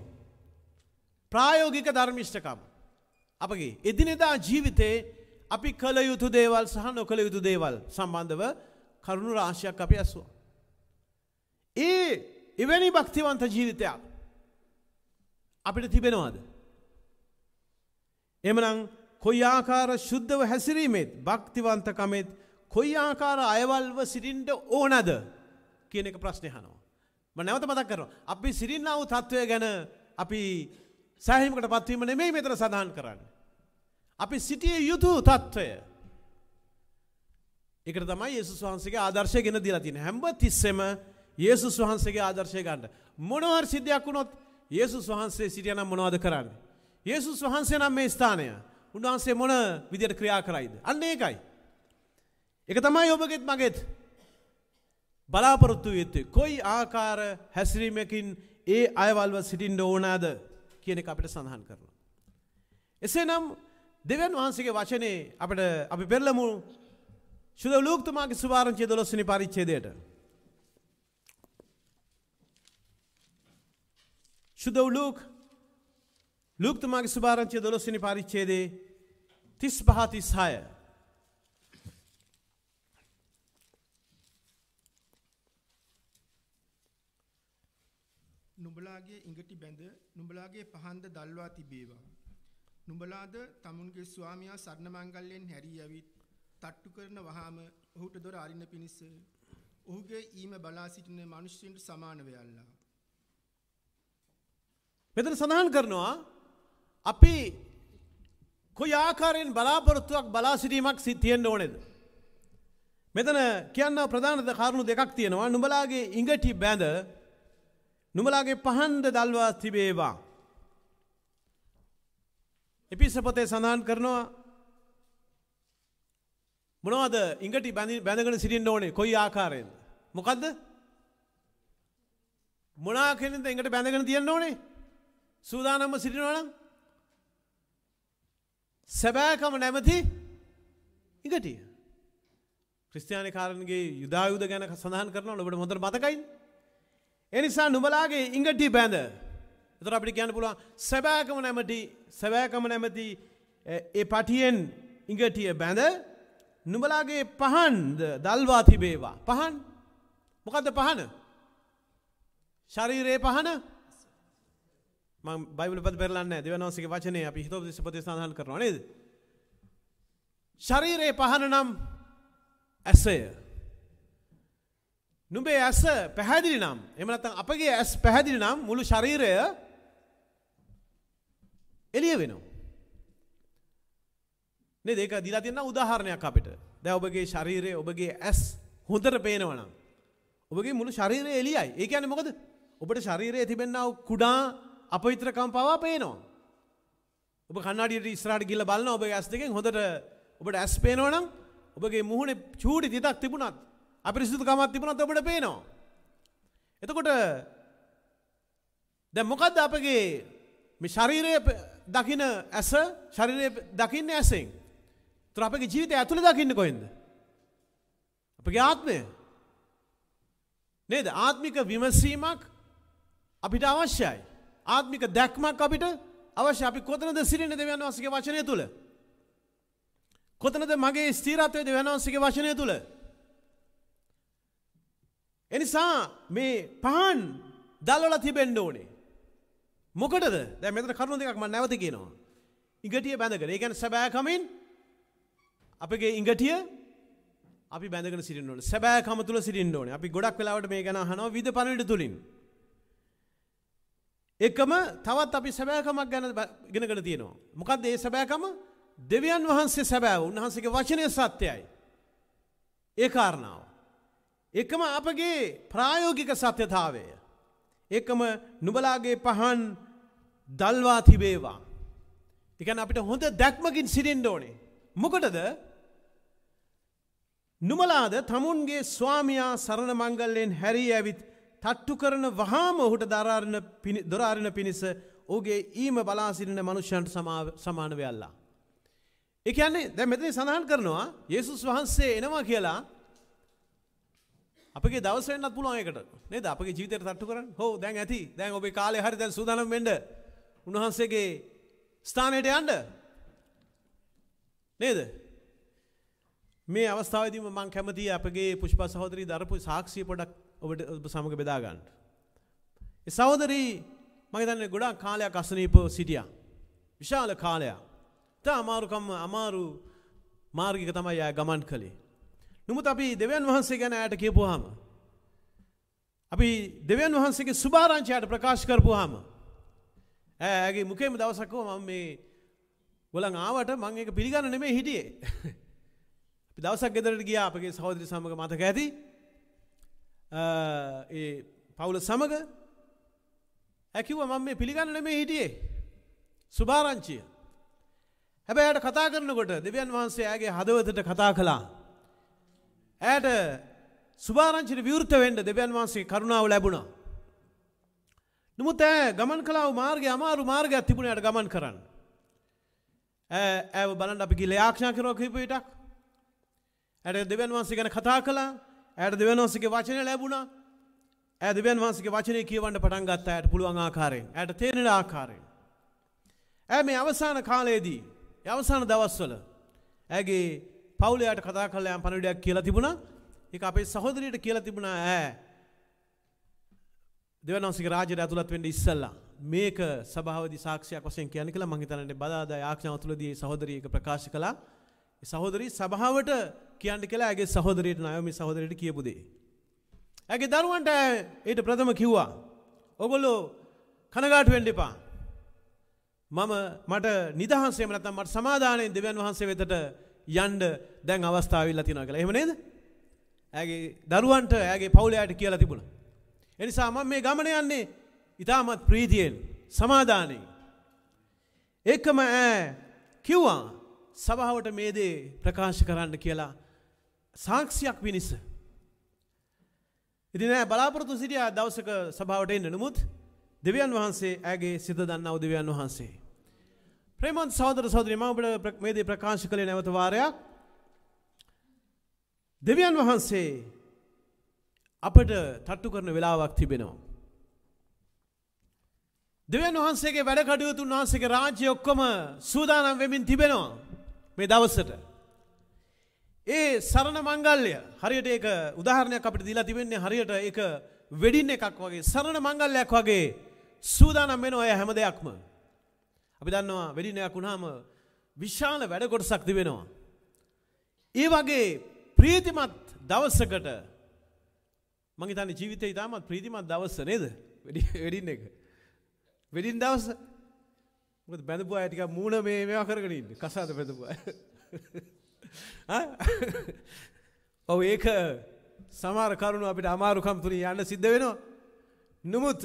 ප්‍රායෝගික ධර්මිෂ්ඨකම අපගේ එදිනෙදා ජීවිතේ අපි කළ යුතු දේවල් සහ නොකළ යුතු දේවල් සම්බන්ධව කරුණු රාශියක් අපි ඇසුවා. ඒ එවැනි භක්තිවන්ත ජීවිතයක් අපිට තිබෙනවාද. එමනම් කොයි ආකාර ශුද්ධව හැසිරීමෙත් භක්තිවන්තකමෙත් කොයි ආකාර අයවල්ව සිරින්ට ඕනද කියන එක ප්‍රශ්නයහනවා. ම නැවත මතක් කරන. අපි සිරින්නාව තත්ත්වය ගැන අපි සෑහිමකට පත්වීම නෙමෙයි මෙතර සඳහන් කරන්න. අපි සිටිය යුතු තත්ත්වය. එක තමයි ඒසු වහන්සගේ ආදර්ශය ගෙන දිලා තින හැම්බ තිස්සෙම ඒසු වහන්සගේ ආදර්ශය ගන්න. මොනවර් සිද්ධයක් වුණොත් ඒසු වහන්සේ සිටියනම් මොනවාද කරන්න. ඒසු වහන්සේ නම් මේ ස්ථානය උන්වහන්සේ මොන විදියට ක්‍රියා කරයිද. අන්න ඒකයි. එක තමයි ඔබගෙත් මගෙත් බලාපොරොත්තු යුත්තේ කොයි ආකාර හැසිරීමකින් ඒ අයවල්ව සිටින්ඩ ඕනාද කියන අපිට සඳහන් කරනවා. එසේ නම් දෙවන් වහන්සගේ වචනය අපට අපි පෙරලමු ශුද ලූක්තුමාගේ සුවාරංචය දොලොස්සනි පරිච්චේදයට. ශුදව ලූක් ලූක්තුමාගේ සුභාරංචය දොලොස්සනි පරිච්චේදේ තිස් පහතිස් හය. නුඹලාගේ ඉඟටි බැඳ නුඹලාගේ පහන්ද දල්වා තිබේවා. නුඹලාද තමුන්ගේ ස්වාමියා සරණ මංගල්‍යයෙන් හැරී යවිත් තට්ටු කරන වහාම ඔහුට දොර අරින්න පිණිස ඔහුගේ ඊම බලා සිටින මිනිස්සුන්ට සමාන වෙයල්ලා. මෙතන සඳහන් කරනවා අපි කොයි ආකාරයෙන් බලාපොරොත්තුවක් බලා සිටීමක් සිතියෙන්න ඕනේද? මෙතන කියන්න ප්‍රධානද කාරණු දෙකක් තියෙනවා. නුඹලාගේ ඉඟටි බැඳ නුඹලාගේ පහන්ද දල්වා තිබේවා. එපිස්සපතේ සඳහන් කරනවා මොනවද ඉඟටි බැඳගෙන සිටින්න ඕනේ කොයි ආකාරයෙන්ද? මොකද්ද? මොනාකෙන්ද ඉඟට බැඳගෙන තියන්න ඕනේ? සූදානම්ව සිටිනවා නම් සැබෑකම නැමැති ඉඟටිය. ක්‍රිස්තියානි කාරණගේ යුදායුධ ගැන සඳහන් කරනවා ඔබට හොඳට මතකයි. ඒ නිසා නුඹලාගේ ඉඟටි බැඳ එතර අපිට ගැන පුළුව සැබෑකම නැමති සැබෑකම නැමති ඒ පටියෙන් ඉඟටිය බැඳ නුබලාගේ පහන්ද දල්වා තිබේවා පහන් මොකක්ද පහන ශරීරයේ පහන බයිබල පත් පෙරලන්න දෙවනවසගේ වචනය අපි හිතෝ දිශපති සඳහන් කරනවා නේද. ශරීරයේ පහන නම් ඇසය. නුබේ ඇස පැහැදිලි නම් එමනත්තන් අපගේ ඇස් පැහැදිලි නම් මුළු ශරීරය එළිය වෙනවා. නේද? ඒක දීලා තියෙනවා උදාහරණයක් අපිට. දැන් ඔබගේ ශරීරයේ ඔබගේ ඇස් හොඳට පේනවා නම් ඔබගේ මුළු ශරීරය එළියයි. ඒ කියන්නේ මොකද? ඔබට ශරීරයේ තිබෙනා කුඩා අපවිත්‍රකම් පවා පේනවා. ඔබ කණ්ණාඩියට ඉස්සරහට ගිහිල්ලා බලනවා ඔබගේ ඇස් දෙකෙන් හොඳට ඔබට ඇස් පේනවා නම් ඔබගේ මුහුණේ චූටි තිතක් තිබුණත් අපිරිසිදුකමක් තිබුණත් ඔබට පේනවා. එතකොට දැන් මොකද්ද අපගේ මේ ශරීරයේ දකින ඇස ශරිරය දකින්න ඇසෙන් තුර අපගේ ජීවිතය ඇතුළ දකින්න කොයින්ද. අපගේ ආත්මය නේද ආත්මික විමසීමක් අපිට අවශ්‍යයි. ආත්මික දැක්මක් අපිට අවශ්‍ය අපි කොතනද සිරින දෙවන් වන්සගේ වචනය තුළ. කොතනද මගේ ස්ථීරත්වය දෙවන් වන්සගේ වචනය තුළ. එනිසා මේ පහන් දල්වල තිබෙන්ඩ ඕනේ. මොකටද දැ මෙතර කරුණු දෙකක් ම නැවති කියනවා. ඉඟටිය බැඳගෙන ඒගැන සැබෑකමින් අපගේ ඉඟටිය අපි බැඳග සිරන්නට සැබෑකම තුළ සිරින්ඩෝන අපි ගොඩක් වෙලාවට මේ ගැන හනෝ විද පණට තුළින්. එකම තවත් අපි සැබෑකමක් ගැන ගෙනකට තියනවා. මොකක්ද ඒ සැබෑකම දෙවියන් වහන්සේ සැබෑව උන්හන්සගේ වචනය සත්‍යයයි. ඒ කාරණාව. එකම අපගේ ප්‍රායෝගික සත්‍යතාවය. ඒකම නුබලාගේ පහන් දල්වා තිබේවා. එකන අපිට හොඳ දැක්මකින් සිටින්ඩ ඕනේ. මොකටද නුමලාද තමුන්ගේ ස්වාමයා සරණ මංගල්ලයෙන් හැරී ඇවිත් තට්ටු කරන වහාම ඔහුට දොරාරණ පිණිස ඕගේ ඊම බලාසිරන මනුෂ්‍යන්ට සමානවයල්ලා. එකන්නේ දැ මෙතන සඳහන් කරනවා ඒසුස් වහන්සේ එනවා කියලා අපගේ දවසවෙන්නත් පුළුවන්කට නේද අපගේ ජීවිතයට තට්ටු කරන්න හෝ දැන් ඇති දැන් ඔබේ කාලේ හරි දැන් සූදානම් වෙන්න උන්වහන්සේගේ ස්ථානයට යන්න නේද මේ අවස්ථාවේදී මම කැමතියි අපගේ පුෂ්පා සහෝදරී දරපු සාක්ෂිය පොඩක් ඔබට ඔබ සමග බෙදා ගන්න. ඒ සහෝදරී මම හිතන්නේ ගොඩාක් කාලයක් අසනීපව සිටියා. විශාල කාලයක්. තා අමාරුකම් අමාරු මාර්ගික තමයි ආය ගමන් කළේ. නමුත් අපි දෙවන් වහන්සේ ගැන ඇයට කියපුහම. අපි දෙවන් වහන්සේගේ සුභාරංචයට ප්‍රකාශ කරපුහම. ඇගේ මුකේම දවසක්කෝ මම මේ ගොලන් ආවට මං ඒක පිළිගන්න නෙමේ හිටියේ. [laughs] අපි දවසක් ගෙදරට ගියා අපගේ සහෝදරි සමග මතක ඇති. ඒ පවුල සමග ඇකිව මම මේ පිළිගන්න නෙමේ හිටියේ. සුභාරංචිය. හැබැයි යට කතා කරනකොට දෙවියන් වහන්සේ ඇගේ හදවතට කතා කළා. ඇයට සුභාරංචිට විවෘත වෙන්ඩ දෙවන් වහන්සේ කරුණාව ලැබුණා. නමුත් ඇ ගමන් කලාව මාර්ගය අමාරු මාර්ගයක් තිබුණයට ගමන් කරන්න. ඇ බලන් අපි ගිල යාක්ෂා කරෝ කිපටක් ඇයට දෙවන් වහන්සේ ගැන කතා කලා ඇයට දෙවන් වහන්සගේ වචනය ලැබුණා ඇ දෙවන් වහන්සගේ වචනය කියවන්ට පටන් ගත්ත ඇයට පුළුවන් ආකාරයෙන් ඇයට තේරෙන ආකාරයෙන්. ඇ මේ අවසාන කාලයේදී අවසාන දවස්වල ඇගේ පවුලයාට කතා කරලා යම් පණවිඩයක් කියලා තිබුණා. ඒක අපේ සහෝදරියට කියලා තිබුණා ඈ. දෙවනන්සික රාජ්‍යයට ඇතුළත් වෙන්න ඉස්සෙල්ලා මේක සභාවේදී සාක්ෂියක් වශයෙන් කියන්නේ කියලා මම හිතන්නේ බදාදා යාඥාව තුලදී සහෝදරිය ඒක ප්‍රකාශ කළා. ඒ සහෝදරිය සභාවට කියන්න කියලා ඇගේ සහෝදරියට ණය මේ සහෝදරියට කියපු දේ. ඇගේ දරුවන්ට ඊට ප්‍රථම කිව්වා. ඔගොල්ලෝ කනගාටු වෙන්න එපා. මම මට නිදහන්සේ නැත්තම් මට සමාදානයෙන් දෙවියන් වහන්සේ වෙතට යන්න දැන් අවස්ථාවවිල්ලා තිනවා කියලා එහෙම නේද? ඇගේ දරුවන්ට ඇගේ පවුලයට කියලා තිබුණ. එනිසා මම මේ ගමන යන්නේ ඉතාමත් ප්‍රීතියෙන් සමාධානයෙන්. ඒකම ඈ කිව්වා සභාවට මේ දේ ප්‍රකාශ කරන්න කියලා සාක්ෂියක් විනිස. ඉතින් ඈ බලාපොරොත්තු සිටියා දවසක සභාවට එන්න නමුත් දෙවියන් වහන්සේ ඇගේ සිත දන්නව දෙවියන් වහන්සේ. ප්‍රේමන්ත සහෝදර සහෝදරිය මම ඔබට මේ දේ ප්‍රකාශ කළේ නැවත වාරයක්. දෙවියන් වහන්සේ අපට තට්ටු කරන වෙලාවක් තිබෙනවා. දෙවන් වහන්සේගේ වැඩකටයුතුන් වහන්සේගේ රාජ්‍ය ඔක්කොම සූදානම් වෙමින් තිබෙනවා මේ දවස්සට. ඒ සරණ මංගල්ලය හරියට ඒක උදාහරණයක් අපිට දීලා තිබෙන්නේ හරියට ඒක වෙඩින් එකක් වගේ සරණ මංගල්ලයක් වගේ සූදානම් වෙනවා ඒ හැම දෙයක්ම. අපි දන්නවා වෙඩින් එකක් වුණාම විශාල වැඩ කොටසක් තිබෙනවා. ඒ වගේ ප්‍රීතිමත් දවස්සකට මගේ තන ජීවිතය ඉතාමත් ප්‍රීතිමත් දවස්ස නේද වැඩින් එක. වෙඩින් දවස මොකද බැඳපු අය ටික මූණ මේ මේවා කරගෙන ඉන්න කසාද බැඳපු අය. [laughs] ඔව් ඒක සමහර කරුණු අපිට අමාරුකම් තුලින් යන්න සිද්ධ වෙනවා. නමුත්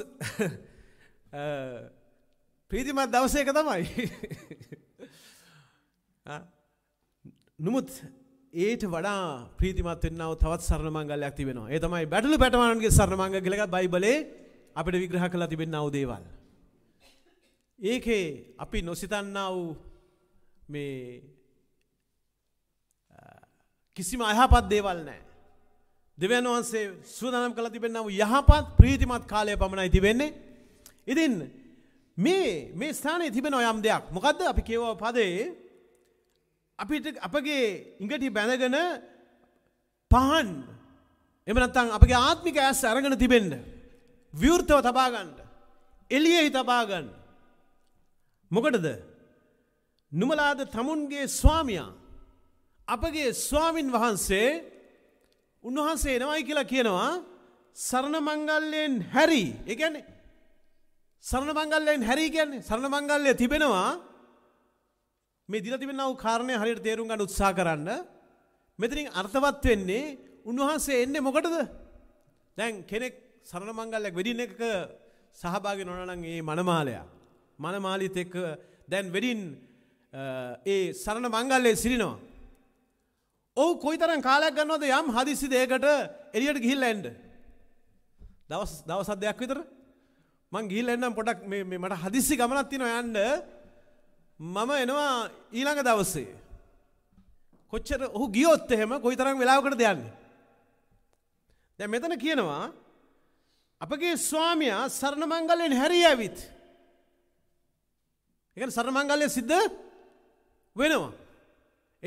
[laughs] ප්‍රීතිමත් දවසේක තමයි. [laughs] නමුත් ඒට වඩා ප්‍රීතිමත් වෙන්නව තවත් සරණ මංගල්‍යයක් තිබෙනවා. ඒ තමයි බැටළු පැටවන්ගේ සරණ මංගල කියලා බයිබලේ අපිට විග්‍රහ කරලා තිබෙනව දේවල්. ඒකේ අපි නොසිතන්නා වූ මේ කිසිම අයහපත් දේවල් නැහැ. දෙවියන් වහන්සේ සූදානම් කරලා තිබෙනා වූ යහපත් ප්‍රීතිමත් කාලය පමණයි තිබෙන්නේ. ඉතින් මේ මේ ස්ථානයේ තිබෙන යම් දෙයක්. මොකද්ද අපි කියව පදේ අපිට අපගේ ඉඟටි බැඳගෙන පහන් එම නැත්නම් අපගේ ආත්මික ඇස් අරගෙන තිබෙන්න විවෘතව තබා ගන්න එළියෙහි තබා ගන්න මොකටද නුමලාද තමුන්ගේ ස්වාමියා අපගේ ස්වාමින් වහන්සේ උන්වහන්සේ එනවයි කියලා කියනවා සරණ මංගල්ලයෙන් හැරි ඒ කියන්නේ සරණ මංගල්ලයෙන් හැරි කියන්නේ සරණ මංගල්ලය තිබෙනවා මේ දිලා තිබෙනා වූ කාරණය හරියට තේරුම් ගන්න උත්සාහ කරන්න. මෙතනින් අර්ථවත් වෙන්නේ උන්වහන්සේ එන්නේ මොකටද? දැන් කෙනෙක් සරණ මංගල්‍යයක් වෙඩින් එකක සහභාගි නොවන නම් ඒ මනමාලයා. මනමාලිත් එක්ක දැන් වෙඩින් ඒ සරණ මංගල්‍යයේ සිටිනවා. ඔව් කොයිතරම් කාලයක් ගන්නවද යම් හදිසි දෙයකට එළියට ගිහිල්ලා එන්න. දවස් දවස් දෙකක් විතර මං ගිහිල්ලා එන්නම් පොඩක් මේ මට හදිසි ගමනක් තියෙනවා යන්න. මම එනවා ඊළඟ දවස්සේ. කොච්චර ඔහු ගියොත් එහෙම කොයි තරම් වෙලාවකට දෙයන්නේ. දැ මෙතන කියනවා අපගේ ස්වාමයා සරණමංගලයෙන් හැරී ඇවිත්. එක සරමංගල්ලය සිද්ධ වෙනවා.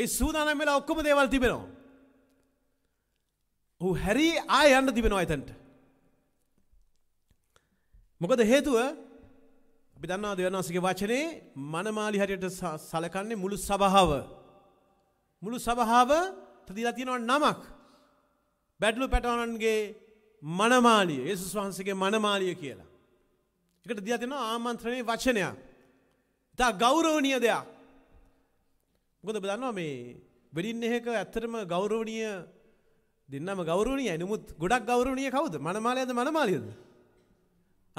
ඒ සූදානම් වෙලා ඔක්කොම දේවල් තිබෙනවා. ඔහු හැරී ආය යන්න තිබෙනවා ඇතැන්ට. මොකද හේතුව අපි දන්නවා දෙවනාසිගේ වචනේ මනමාලි හරියට සලකන්නේ මුළු සභාව. මුළු සභාව තදීලා තියෙනවා නමක්. බැඩලු පැටවනන්ගේ මනමාලිය, යේසුස් වහන්සේගේ මනමාලිය කියලා. ඒකට දීලා තියෙනවා ආමන්ත්‍රණයේ වචනයක්. ඉතා ගෞරවනීය දෙයක්. මොකද ඔබ දන්නවා මේ වෙඩින් එකක ඇත්තටම ගෞරවනීය දෙන්නම ගෞරවනීයයි. නමුත් ගොඩක් ගෞරවනීය කවුද? මනමාලියද මනමාලියද?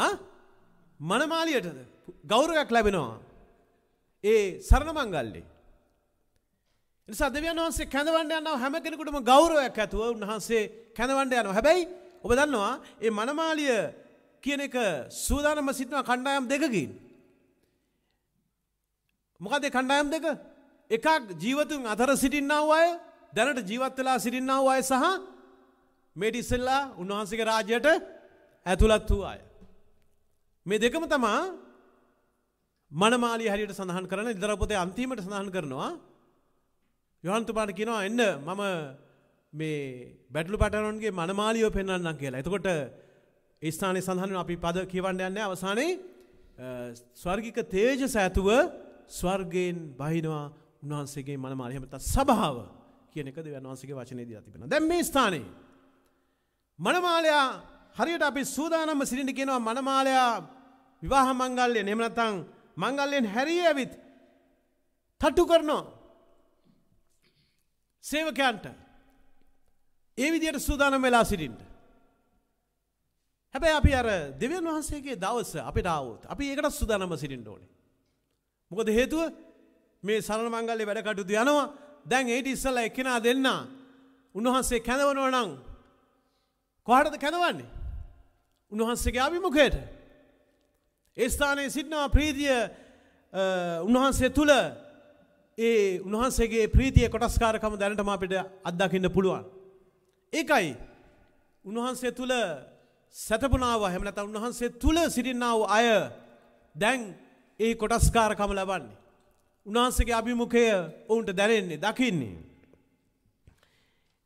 ආ මනමාලියටද ගෞරවයක් ලැබෙනවා. ඒ සරණ මංගල්ලේ. නිසා දෙවියන් වහන්සේ කැඳවන්න යනවා හැම කෙනෙකුටම ගෞරවයක් ඇතුව උන්වහන්සේ කැඳවන්න යනවා. හැබැයි ඔබ දන්නවා මේ මනමාලිය කියන එක සූදානම සිටින කණ්ඩායම් දෙකකින්. මොකද ඒ කණ්ඩායම් දෙක? එකක් ජීවතුන් අතර සිටින්නා වූ අය, දැනට ජීවත් වෙලා සිටින්නා වූ අය සහ මේ ඉස්සෙල්ලා උන්වහන්සේගේ රාජ්‍යයට ඇතුළත් වූ අය. මේ දෙකම තමා මනමාලි හරියට සඳහන් කරන ඉදරපොතේ අන්තිමට සඳහන් කරනවා යහන්තුමාට කියනවා එන්න මම මේ බැටලු පටරන්ගේ මනමාලියෝ පෙන්වන්නම් කියලා. එතකොට ඒ ස්ථානයේ සඳහන් අපි පද කියවන්න යන්නේ අවසානයේ ස්වර්ගික තේජස ඇතුව ස්වර්ගයෙන් බහිනවා උන්වහන්සේගේ මනමාලිය. එහෙම නැත්නම් සභාව කියන එක දෙවියන් වහන්සේගේ වචනේදී තිබෙනවා. දැන් මේ ස්ථානයේ මනමාලයා හරියට අපි සූදානම්ම සිරිට කියනවා මනමාලයා විවාහ මංගල්ලය නෙමනතං මංගල්ලයෙන් හැරිය ඇවිත් තට්ටු කරනවා සේවකයන්ට ඒ විදියට සූදානම් වෙලා සිටින්ට. හැබැයි අපි අර දෙවන් වහන්සේගේ දවස අපිට ආවොත් අපි ඒකට සූදානම්ව සිටින්න ඕනේ. මොකද හේතුව මේ සරණ මංගල්ලේ වැඩකටයුතු යනවා දැන් ඒට ඉස්සලා එක්කෙනා දෙන්න උන්වහන්සේ කැඳවනවා නම් කොහටද කැඳවන්නේ? උන්වහන්සේගේ අභිමුඛයට. ඒ ස්ථානයේ සිටිනා ප්‍රීතිය උන්වහන්සේ තුල ඒ උන්වහන්සේගේ ප්‍රීතිය කොටස්කාරකම දැනටම අපිට අත්දකින්න පුළුවන්. ඒකයි උන්වහන්සේ තුල සැතපුණාව හැම නැත්නම් උන්වහන්සේ තුල සිටිනා වූ අය දැන් ඒ කොටස්කාරකම ලබන්නේ. උන්වහන්සේගේ අභිමුඛය ඔවුන්ට දැනෙන්නේ, දකින්නේ.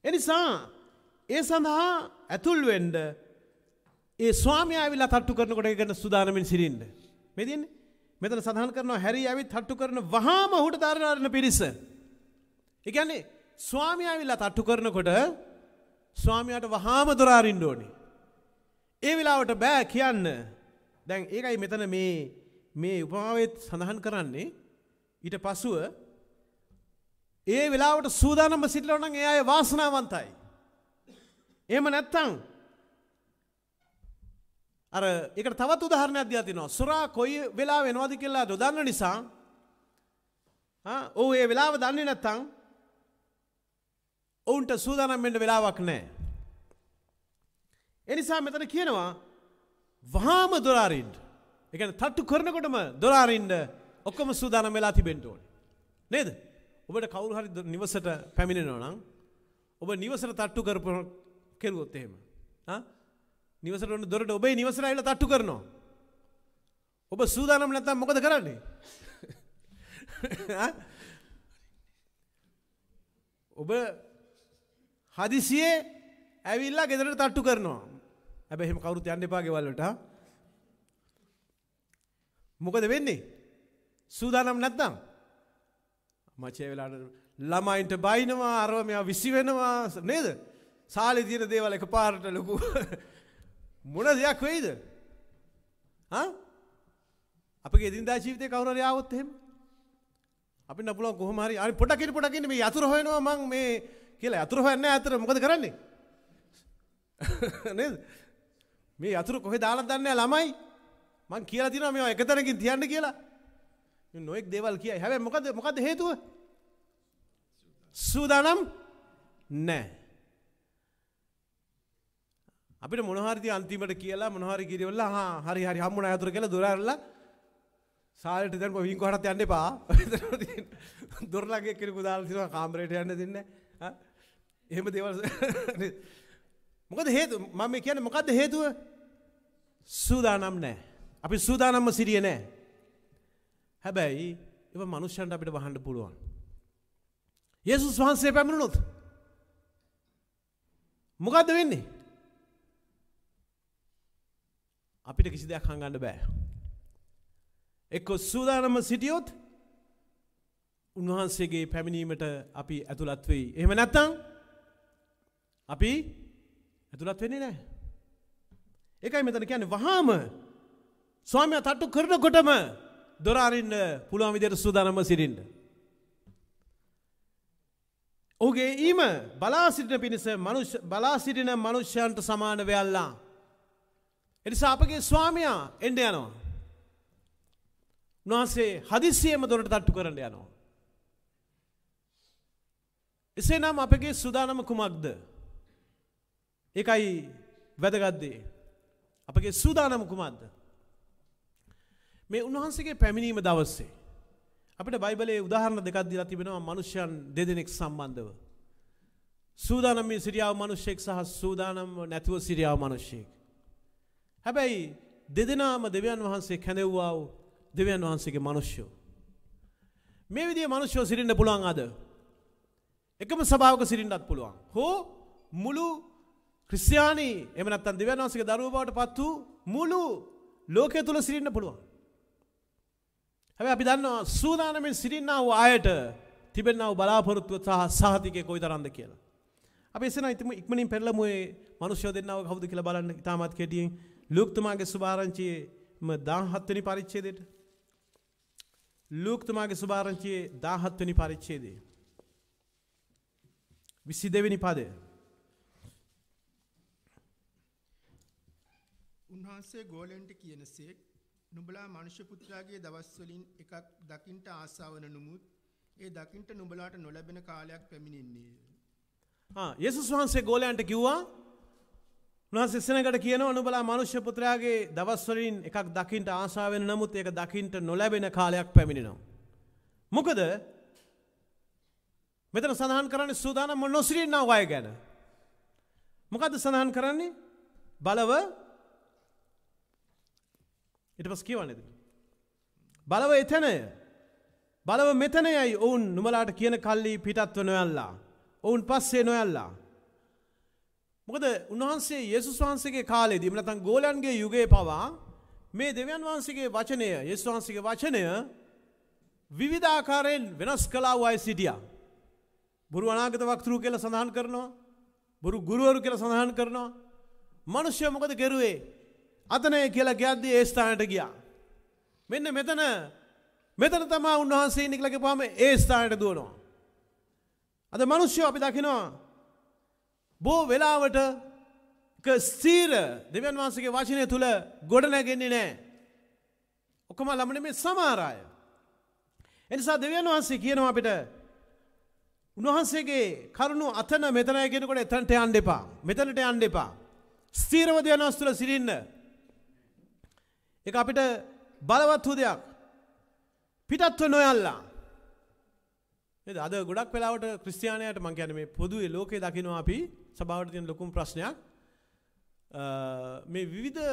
එනිසා ඒ සඳහා ඇතුල් වෙන්න ඒ ස්වාමයා ඇවිල්ලා තට්ටු කරනකොට ඒක ගැන සූදානමින් සිටින්න. මේ දෙන්නේ මෙතන සඳහන් කරනවා හැරි ඇවිත් තට්ටු කරන වහාම ඔහුට තරණ පිරිස. ඒ කියන්නේ ස්වාමයා ඇවිල්ලා තට්ටු කරනකොට ස්වාමයාට වහාම දොර අරින්න ඕනේ. ඒ වෙලාවට බෑ කියන්න. දැන් ඒකයි මෙතන මේ මේ උපමාවෙත් සඳහන් කරන්නේ ඊට පසුව ඒ වෙලාවට සූදානම්ව සිටිනවා නම් ඒ අය වාසනාවන්තයි. එහෙම නැත්නම් අර එක තවත් උදාහරණයක් දයා තිනවා සුරා කොයි වෙලා වෙනවාද කියලා දොදන්න නිසා ඔහු ඒ වෙලාව දන්නේ නැත්තං ඔවුන්ට සූදානම් වෙන්න වෙලාවක් නෑ. එනිසා මෙතන කියනවා වහාම දොරාරින්ඩ එක තට්ටු කරනකොටම දොරාරින්ඩ ඔක්කොම සූදානම් වෙලා තිබෙන්ට ඕන. නේද ඔබට කවුරු හරි නිවසට පැමිණෙනවා නම් ඔබ නිවසට තට්ටු කරපු කෙරුවොත් එහෙම. නිවසට ඔන්න දොරට ඔබේ නිවසට ඇවිල්ලා තට්ටු කරනවා. ඔබ සූදානම් නැත්නම් මොකද කරන්නේ? [laughs] ඔබ හදිසියේ ඇවිල්ලා ගෙදරට තට්ටු කරනවා. හැබැයි එහෙම කවුරුත් යන්න එපා ගෙවල් වලට. මොකද වෙන්නේ? සූදානම් නැත්නම් මචේ වෙලාවට ළමයින්ට බයිනවා අරව මෙයා විසි වෙනවා නේද? සාලේ තියෙන දේවල් එකපාරට ලොකු [laughs] මොන දෙයක් වෙයිද? හා? අපේ එදිනදා ජීවිතේ කවුරු හරි ආවොත් එහෙම අපි නපුලව කොහොම හරි අර පොඩක් ඉන්න පොඩක් ඉන්න මේ යතුරු හොයනවා මං මේ කියලා යතුරු හොයන්නේ නැහැ අතර මොකද කරන්නේ? නේද? මේ යතුරු කොහෙ දාලාද දන්නේ ළමයි. මං කියලා තියෙනවා මේවා එකතැනකින් තියන්න කියලා. මේ නොඑක් දේවල් කියයි. හැබැයි මොකද මොකද හේතුව? සූදානම් නැහැ. අපිට මොනහරිති අන්තිමට කියලා මොනහරි කිරිවල හා හරි හරි හම්බුණා යතුරු කියලා දොර ඇරලා සාලෙට දැන් කොහින් කොහටත් යන්න එපා. [laughs] දොර ළඟ එක්කෙනෙකු දාලා තියෙනවා කාමරේට යන්න දෙන්නේ නැහැ. එහෙම දේවල් [laughs] මොකද හේතුව මම මේ කියන්නේ මොකද්ද හේතුව? සූදානම් නැහැ. අපි සූදානම්ම සිටියේ නැහැ. හැබැයි ඒව මනුෂ්‍යයන්ට අපිට වහන්න පුළුවන්. යේසුස් වහන්සේ පැමිණුණොත් මොකද්ද වෙන්නේ? අපිට කිසි දෙයක් හංගන්න බෑ. එක්කො සූදානම සිටියොත් උන්වහන්සේගේ පැමිණීමට අපි ඇතුළත් වෙයි. එහෙම නැත්නම් අපි ඇතුළත් වෙන්නේ නැහැ. ඒකයි මෙතන කියන්නේ වහාම ස්වාමියා තට්ටු කරනකොටම දොර අරින්න පුළුවන් විදිහට සූදානම්ව සිටින්න. ඔහුගේ ඊම බලා සිටින පිණිස මනුෂ්‍ය බලා සිටින මනුෂ්‍යයන්ට සමාන වෙයල්ලා එනිසා අපගේ ස්වාමයා එන්න යනවා. උන්වහන්සේ හදිස්සියෙම දොරට තට්ටු කරන්න යනවා. එසේ නම් අපගේ සුදානම කුමක්ද. ඒකයි වැදගත්දේ. අපගේ සූදානම කුමක්ද. මේ උන්වහන්සේගේ පැමිණීම දවස්සේ. අපිට බයිබලේ උදාහරණ දෙකක් දීලා තිබෙනවා මනුෂ්‍යයන් දෙදෙනෙක් සම්බන්ධව. සූදානම් මේ සිරියාව මනුෂ්‍යෙක් සහ සූදානම් නැතුව සිරියාව මනුෂ්‍යෙක්. හැබැයි දෙදෙනාම දෙවියන් වහන්සේ කැඳෙව්වාව දෙවියන් වහන්සේගේ මනුෂ්‍යෝ. මේ විදිහේ මනුෂ්‍යෝ සිටින්න පුළුවන් අද. එකම සභාවක සිටින්නත් පුළුවන්. හෝ මුළු ක්‍රිස්තියානි එහෙම නැත්නම් දෙවියන් වහන්සේගේ දරුවෝ බවට පත් වූ මුළු ලෝකය තුල සිටින්න පුළුවන්. හැබැයි අපි දන්නවා සූදානමින් සිටින්නා වූ අයට තිබෙනා වූ බලාපොරොත්තුව සහ සහතිකය කොයිතරම්ද කියලා. අපි එසේනම් ඉක්මනින් පෙරලමු මේ මිනිස්සු දෙන්නා කවුද කියලා බලන්න ඉතාමත් කෙටියෙන්. ලූක්තුමාගේ සුභාරංචියේම දාහත්වනි පරිච්චේදයට. ලූක්තුමාගේ සුභාරංචියයේ දාහත්වනි පරිච්චේදේ. විසි දෙවෙනි පදය. උන්වහන්සේ ගෝලෙන්ට කියනසේක් නුබලා මනුෂ්‍යපුත්‍රාගේ දවස්වලින් එකක් දකිින්ට ආසාාවන නොමුත් ඒ දකිින්ට නුබලාට නොලැබෙන කාලයක් පැමිණෙන්නේ. යෙසුස් වහන්සේ ගෝලයන්ට කිව්වා උනාසිස්සනකට කියන අනුබලා මනුෂ්‍ය පුත්‍රයාගේ දවස්වලින් එකක් දකිින්ට ආශාවෙන නමුත් ඒක දකිින්ට නොලැබෙන කාලයක් පැමිණිනවා. මොකද මෙතන සඳහන් කරන්න සූදානම් නොසිරින්නාව අය ගැන. මොකද සඳහන් කරන්නේ බලව ඉට පස් කියවන්නේද. බලව එතනය බලව මෙතනයයි ඔවුන් නුමලාට කියන කල්ලි පිටත්ව නොයල්ලා. ඔවුන් පස්සේ නොයල්ලා. මොකද උන්වහන්සේ යේසුස් වහන්සේගේ කාලේදී නැත්නම් ගෝලයන්ගේ යුගයේ පවා මේ දෙවියන් වහන්සේගේ වචනය යේසුස් වහන්සේගේ වචනය විවිධාකාරයෙන් වෙනස් කළා වූ අය සිටියා. බුරු අනාගත වක්තෘ කියලා සඳහන් කරනවා. බුරු ගුරුවරු කියලා සඳහන් කරනවා. මිනිස්සු මොකද කරුවේ? අතනේ කියලා ගියද්දී ඒ ස්ථානට ගියා. මෙන්න මෙතන මෙතන තමයි උන්වහන්සේ ඉන්නේ කියලා කියපුවාම ඒ ස්ථානට දුවනවා. අද මිනිස්සු අපි දකිනවා බෝ වෙලාවට ස්ථීර දෙවන් වහන්සගේ වචනය තුළ ගොඩනැගෙන්නේ නෑ. ඔකම ළමන මේ සමාරාය. එනිසා දෙවන් වහන්සේ කියනවා අපිට උන්වහන්සේගේ කරුණු අතන මෙතනය කෙනකොට එතැන්ට අන්ඩ එපා මෙතනට අන්ඩ එපා. ස්තීරව දෙවනස් තුළ සිරින්න. එක අපිට බලවත් වූ දෙයක් පිටත්ව නොයල්ලා. අද ගොඩක් වෙලාවට ක්‍රස්තියානයට මං කියන මේ පොදුවේ ලෝකේ දකිනවා අපි සභාවට තියෙන ලොකුම ප්‍රශ්නයක් මේ විවිධ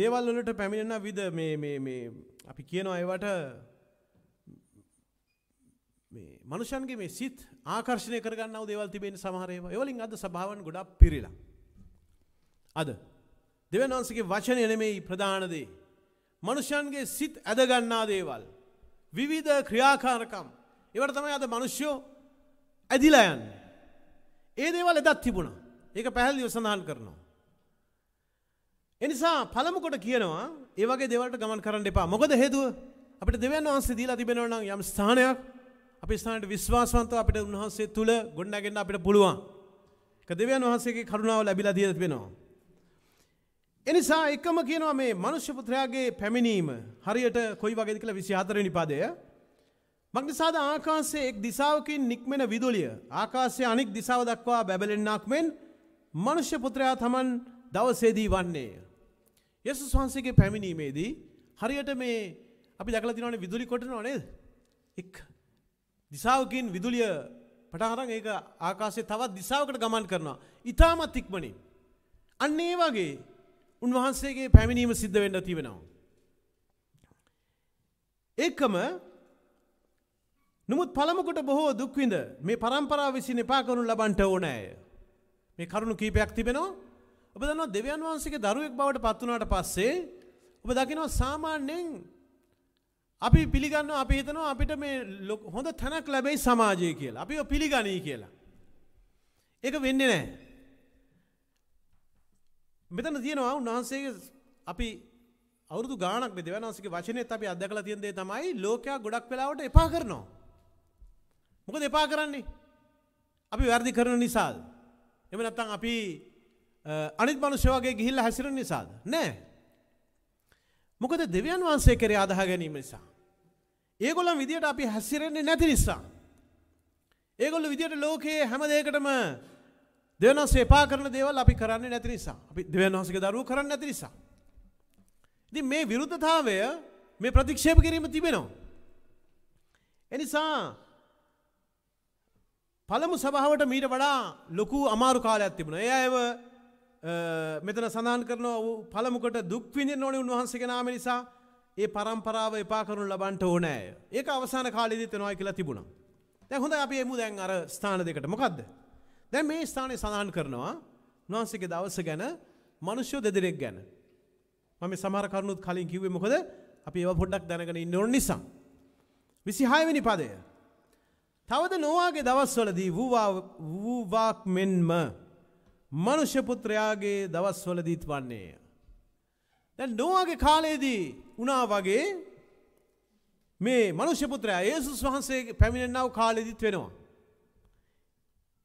දේවල් වලට පැමිණෙන විද මේ මේ මේ අපි කියනවා ඒවට මේ මනුෂ්‍යන්ගේ මේ සිත් ආකර්ෂණය කරගන්නව දේවල් තිබෙන සමහර ඒවා. ඒ වලින් අද සභාවන් ගොඩක් පිරීලා. අද දෙවියන් වහන්සේගේ වචනය නෙමෙයි ප්‍රධාන දේ. මනුෂ්‍යන්ගේ සිත් ඇදගන්නා දේවල්. විවිධ ක්‍රියාකාරකම්. ඒවට තමයි අද මිනිස්සු ඇදිලා යන්නේ. ඒ දේවල් එදත් තිබුණා. ඒක පැහැදිලිව සඳහන් කරනවා. එනිසා පළමු කොට කියනවා ඒ වගේ දේවල්ට ගමන් කරන්න එපා. මොකද හේතුව? අපිට දෙවියන් වහන්සේ දීලා තිබෙනවා නම් යම් ස්ථානයක් අපේ ස්ථානයට විශ්වාසවන්තව අපිට උන්වහන්සේ තුල ගොඩනගෙන්න අපිට පුළුවන්. ඒක දෙවියන් වහන්සේගේ කරුණාව ලැබිලා දීලා තිබෙනවා. එනිසා එකම කියනවා මේ මනුෂ්‍ය පුත්‍රයාගේ පැමිණීම හරියට කොයි වගේද කියලා 24 වෙනි පදය මක්නිසාද ආකාසේ එක් දිසාාවකින් නික්මෙන විදුලිය ආකාසය අනික් දිසාව දක්වා බැබලෙන්න්නක් මෙන් මනුෂ්‍ය පුත්‍රයා තමන් දවසේදී වන්නේය. යසුස් වහන්සේගේ පැමිණීමේදී හරියට මේ අපි දකල තිනවන විදුලි කොට නොනේද එක් දිසාාවකින් විදුලිය පටහරං ඒක ආකාසේ තවත් දිසාාවකට ගමන් කරනවා. ඉතාමත් ඉක්මනින්. අන්නේ වගේ උන්වහන්සේගේ පැමිණීම සිද්ධ වෙන්න තිවෙනවා. ඒකම නමුත් පළමුකොට බොහෝ දුක්විඳ මේ පරම්පරාව විසින් එපා කරනු ලබන්ට ඕනෑය. මේ කරුණු කීපයක් තිබෙනවා ඔබ දන්නවා දෙවියන් වහන්සේගේ දරුවෙක් බවට පත්වනාට පස්සේ ඔබ දකිනවා සාමාන්‍යයෙන් අපි පිළිගන්න අපි හිතනවා අපිට මේ හොඳ තැනක් ලැබෙයි සමාජය කියලා අපි පිළිගනී කියලා. ඒක වෙන්නේ නෑ. මෙතන තියෙනවා උන්වහන්සේගේ අපි අවුරුදු ගානක් දෙවනන්සගේ වශනයත් අපි අදකලා තියෙන්දේ තමයි ලෝකයා ගොඩක් වෙලාවට එපා කරනවා. මොක දෙපා කරන්නේ. අපි වැරදි කරන නිසාද. එම නැත්තං අපි අනිත් මනුෂ්‍යවගේ ගිහිල්ල හැසිර නිසාද. නෑ. මොකද දෙවියන් වහන්සේ කරේ අදහ ගැනීම නිසා. ඒගොලන් විදිට අපි හැසිරෙන්නේ නැති නිසා. ඒගොල්ල විදිට ලෝකයේ හැම දෙකටම දෙවන සේපා කරන දේවල් අපි කරන්නේ නැති නිසා අපි දෙවන් වහසක දරුව කරන්න නැති නිසා. ඉති මේ විරුද්ධතාවය මේ ප්‍රතික්ෂේප කිරීම තිබෙනවා. එනිසා පළමු සභාවට මීට වඩා ලොකු අමාරු කාලයක් තිබුණ. ඒ අයව මෙතන සඳහන් කරන පළමුකට දුක්විඳින්න ඕනේ උන්වහන්සේ කෙනාම නිසා ඒ පරම්පරාව එපා කරනු ලබන්ට ඕනෑ. ඒක අවසාන කාලෙදිත් වෙනවා කියලා තිබුණා. දැන් හොඳයි අපි එමු දැන් අර ස්ථාන දෙකට. මොකද්ද? දැන් මේ ස්ථානයේ සඳහන් කරනවා උන්වහන්සේගේ දවස ගැන මිනිස්සු දෙදෙනෙක් ගැන. මම මේ සමහර කරුණුත් කලින් කිව්වේ මොකද? අපි ඒව පොඩ්ඩක් දැනගෙන ඉන්න ඕන නිසා. 26 වෙනි පදය තවද නොවාගේ දවස්වලදී වූවාක් මෙන්ම මනුෂ්‍යපුත්‍රයාගේ දවස්වලදීත් වන්නේය. දැන් නොවාගේ කාලයේදී උනා වගේ මේ මනුෂ්‍යපුත්‍රයා ඒසුස් වහන්සේ පැමිණෙන්නාව කාලෙදිත් වෙනවා.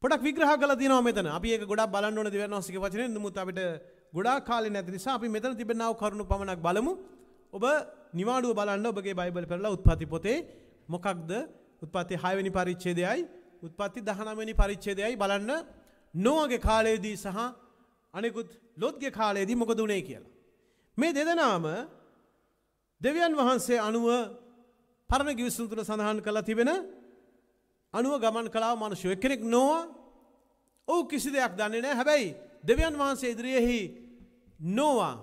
පොඩක් විග්‍රහ කළ තිනවා මෙතන අපි ඒක ගොඩක් බලන්න ඕන දෙවියන්වහන්සේගේ වචනේ නමුත් අපිට ගොඩාක් කාලේ නැති නිසා අපි මෙතන තිබෙනව කරුණු පමණක් බලමු. ඔබ නිවාඩුව බලන්න ඔබගේ බයිබල් පෙරලා උත්පත්ති පොතේ මොකක්ද උත්පත්ති හයවැනි පරිච්චේදයයි උත්පත්ති දහනමනි පරිච්චේදයයි බලන්න නෝගේ කාලයේදී සහ අනෙකුත් ලොත්ගේ කාලයේදී මොකද වුණේ කියලා. මේ දෙදනාම දෙවියන් වහන්සේ අනුව පරණ ගිවිසුම් තුළ සඳහන් කළා තිබෙන අනුව ගමන් කලාව මනුෂ්‍යය කෙනෙක් නොවා ඔහු කිසි දෙයක් දන්නේ නැහැ හැබැයි දෙවියන් වහන්සේ ඉදිරියේහි නොවා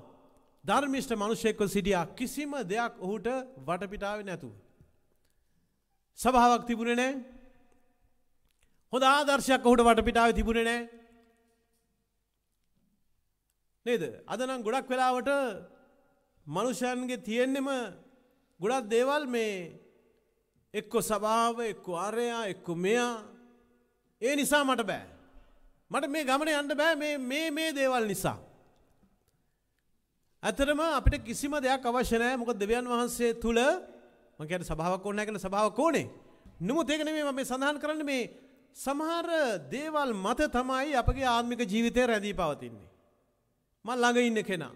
ධර්මිෂ්ඨ මනුෂ්‍යයෙක්ව සිටියා කිසිම දෙයක් ඔහුට වටපිටාවේ නැතුව සභාවක් තිබුණේ නෑ හොඳ ආදර්ශයක් ඔහුට වටපිටාව තිබුණේ නෑ නේද අදනම් ගොඩක් වෙලාවට මනුෂයන්ගේ තියෙන්නෙම ගොඩක් දේවල් මේ එක්කො සභාව එක්කො අරයා එක්කො මෙයා ඒ නිසා මට බෑ මට මේ ගමන යන්න බෑ මේ මේ දේවල් නිසා ඇතරම අපිට කිසිම දෙයක් අවශ්‍ය නෑ මොකද දෙවියන් වහන්සේ තුළ මං කියන්නේ සභාවක් ඕනේ නැහැ කියලා සභාවක් ඕනේ. නමුත් ඒක නෙමෙයි මම මේ සඳහන් කරන්නේ මේ සමහර දේවල් මත තමයි අපගේ ආත්මික ජීවිතය රැඳී පවතින්නේ. මම ළඟ ඉන්න කෙනා.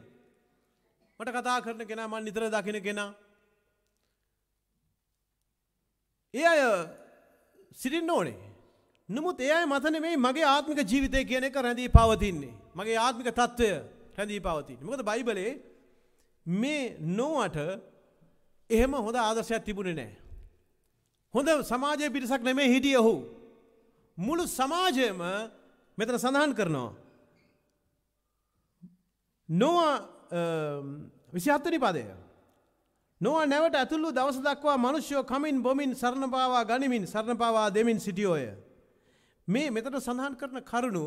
මට කතා කරන කෙනා මම නිතර දකින කෙනා. ඒ අය සිටින්න ඕනේ. නමුත් ඒ අය මත නෙමෙයි මගේ ආත්මික ජීවිතය කියන එක රැඳී පවතින්නේ. මගේ ආත්මික తত্ত্বය රැඳී පවතින්නේ. මොකද බයිබලයේ මේ නොවට එහෙම හොඳ ආදර්ශයක් තිබුණේ නෑ. හොඳ සමාජය පිරිසක් නෙමේ හිටිය ඔහු. මුළු සමාජයම මෙතන සඳහන් කරනවා. නොවා විසිහත්තනි පදය. නොවා නැවට ඇතුළු දවස දක්වා මනුෂ්‍යෝ කමින් බොමින් සරණපාවා ගනිමින් සරණපාවා දෙමින් සිටියෝය. මේ මෙතට සඳහන් කරන කරුණු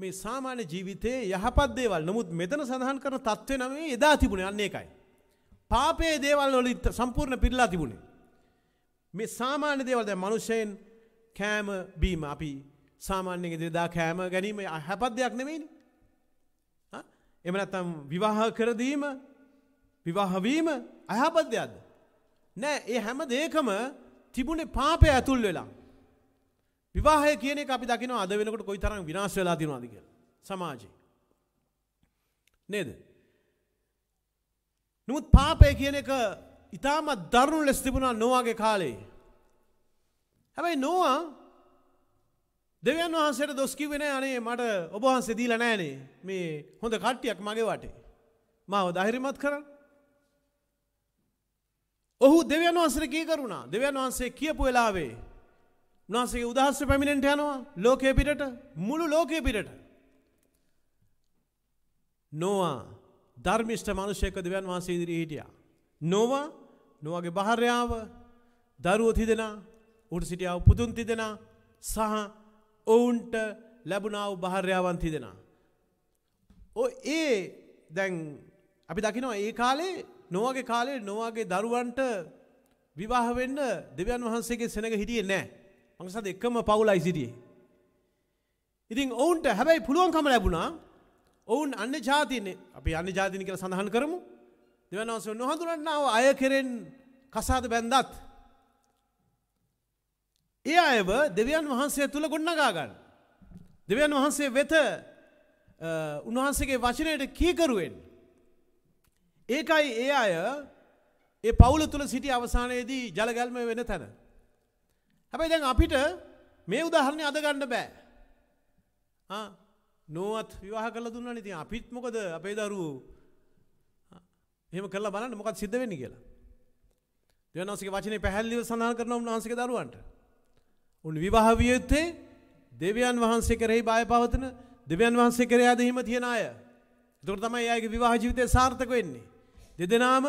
මේ සාමාන්‍ය ජීවිතයේ යහපත් දේවල් නමුත් මෙතන සඳහන් කරන තත්ත්වය නමේ එදා තිබුණේ අන්නේ එකයි. පාපේ දේවල් වල සම්පූර්ණ පිරලා තිබුණේ. මේ සාමාන්‍ය දේවල් දැන් මිනිසෙන් කෑම බීම අපි සාමාන්‍යයෙන් ඉදිරියදා කෑම ගැනීම හැපත් දෙයක් නෙමෙයිනේ. හා එහෙම නැත්නම් විවාහ කර දීම විවාහ වීම අයහපත් දෙයක්ද? නෑ ඒ හැම දෙයකම තිබුණේ පාපය ඇතුල් වෙලා. විවාහය කියන එක අපි දකිනවා අද වෙනකොට කොයිතරම් විනාශ වෙලා තියෙනවද කියලා සමාජේ. නේද? නමුත් පාපය කියන එක ඉතාමත් දරුණු ලෙස් තිබුණා නොවාගේ කාලේ. හැබැයි නොවා දෙවන් වහන්සේට දොස් කිව්වේ නෑ අනේ මට ඔබ වහන්සේ දීලා නෑනේ මේ හොඳ කට්ටියක් මගේ වටේ. මාව ධෛර්යමත් කරන්න. ඔහු දෙවන් වහන්සේට කී කරුණා. දෙවන් වහන්සේ කියපු වෙලාවේ උන්වහන්සේගේ උදාහස්ස පැමිණෙන්ට යනවා ලෝකයේ පිටට මුළු ලෝකයේ පිටට. නොවා ධර්මිෂ්ට මනුෂයක දෙවන් වහන්සේ ඉදිරි හිටියා. නොවා නොවගේ භාර්යාව දරුවෝ තිදෙනා උට සිටියාව පුතුන් තිදෙනා සහ ඔවුන්ට ලැබුණාව භාර්යාවන් තිදෙනා. ඔ ඒ දැන් අපි දකිනවා ඒ කාලේ නොවගේ කාලේ නොවගේ දරුවන්ට විවාහ වෙන්න දෙවියන් වහන්සේගේ සෙනඟ හිටියේ නැහැ. මං සද එකම පවුලයි සිටියේ. ඉතින් ඔවුන්ට හැබැයි පුළුවන්කම ලැබුණා ඔවුන් අන්න ජාතින අපි අන්න ජාතින කර සඳහන් කරමු දෙවනවස නොහඳුරන්නාව අය කෙරෙන් කසාද බැන්දත්. ඒ අයව දෙවියන් වහන්සේ තුළ ගොන්නගාගන්න. දෙවියන් වහන්සේ වෙත උන්වහන්සේගේ වචනයට කීකරුවෙන්. ඒකයි ඒ අය ඒ පවුල තුළ සිටි අවසානයේදී ජලගැල්ම වෙන තැන. හැබැයි දැන් අපිට මේ උදාහරණය අදගන්න බෑ. නෝවත් විවාහ කළ දුන්නන ඉතින් අපිත් මොකද අපේ දරුවෝ එහෙම කරලා බලන්න මොකක් සිද්ධ වෙන්නේ කියලා. දෙවනෝසික වචනේ පැහැදිලිව සඳහන් කරනවා උන්වහන්සේගේ දරුවන්ට. උන් විවාහ විය යුත්තේ දෙවියන් වහන්සේ කෙරෙහි බය පවතන දෙවියන් වහන්සේ කෙරෙහි අදහිම තියන අය. එතකොට තමයි එයාගේ විවාහ ජීවිතය සාර්ථක වෙන්නේ. දෙදෙනාම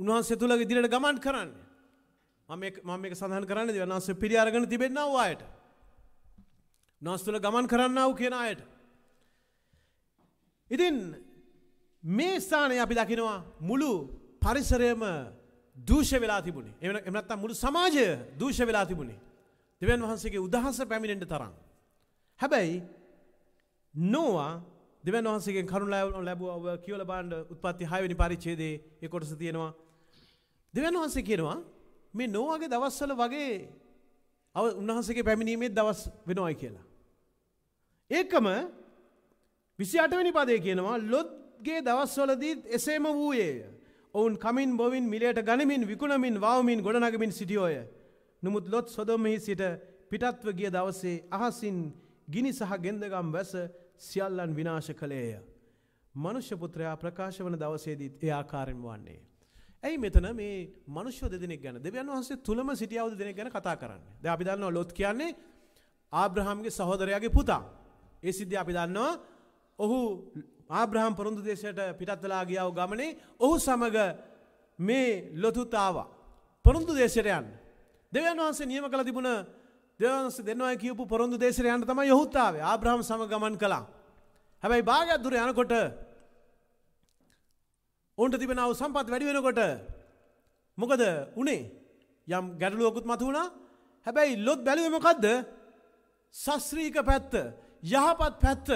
උන්වහන්සේ තුල ඉදිරියට ගමන් කරන්නේ. මම මේක මම මේක සඳහන් කරන්නේ දෙවියන් වහන්සේ පිළි අරගෙන තිබෙන්නා වූ අයට. උනාස්තුල ගමන් කරන්නාව කියන අයට. ඉතින් මේ ස්ථානය අපි දකිනවා මුළු පරිසරයම දූෂ වෙලා තිබුණේ එම එමනත්තම් මුළු සමාජය දූෂ වෙලා තිබුණේ දෙවන් වහන්සේගේ උදහස පැමිණෙන්ට තරම්. හැබැයි නෝවා දෙවන් වහන්සේගේ කරුණු ලැබුව කියවල බාණ්ඩ උත්පත්ති හයවැනි පරිච්ඡේදයේ ඒ කොටස තියෙනවා. දෙවන් වහන්සේ කියනවා මේ නෝවාගේ දවස්වල වගේ අව උන්වහන්සේගේ පැමිණීමේ දවස් වෙනවායි කියලා. ඒකම විසිඅටවැනි පදය කියනවා ලොත්ගේ දවස්වලදීත් එසේම වූයේය. ඔවුන් කමින් බොවින් මිලේට ගනිමින් විකුණමින් වාවමින් ගොඩනගමින් සිටියෝය. නමුත් ලොත් සොදොමෙහි සිට පිටත්ව ගිය දවසේ අහසින් ගිනි සහ ගෙන්දගම් වැස සියල්ලන් විනාශ කළේය. මනුෂ්‍යපුත්‍රයා ප්‍රකාශ වන දවසේදීත් ඒ ආකාරෙන් වන්නේ. ඇයි මෙතන මේ මනුෂ්‍ය දෙනෙක් ගැන දෙවියන් වහන්සේ තුළම සිටියවද දෙනෙක් ගැන කතා කරන්න. ද අපි දන්නවා ලොත් කියන්නේ ආබ්‍රහම්ගේ සහෝදරයාගේ පුතා. ඒ සිද්ධිය අපි දන්නවා ඔහු ආබ්‍රහම් පොරොන්දු දේශයට පිටත්වලා ගියාව ගමනේ ඔහු සමග මේ ලොතුතාව පොරොන්දු දේශයට යන්න. දෙවන් වහන්සේ නියම කළ තිබුණ දෙවන්ස දෙන්නවා කියපු පොරොන්දු දේශයට යන්න තමයි යොහුත්තාවේ ආබ්‍රහම් සමග ගමන් කළා. හැබැයි භාගයක් දුර යනකොට ඔවුන්ට තිබෙනව සම්පත් වැඩි වෙනකොට මොකද උනේ යම් ගැටලුවකුත් මතු වුණා. හැබැයි ලොත් බැලුවේ මොකද්ද? ශාස්ත්‍රීය පැත්ත යහපත් පැත්ත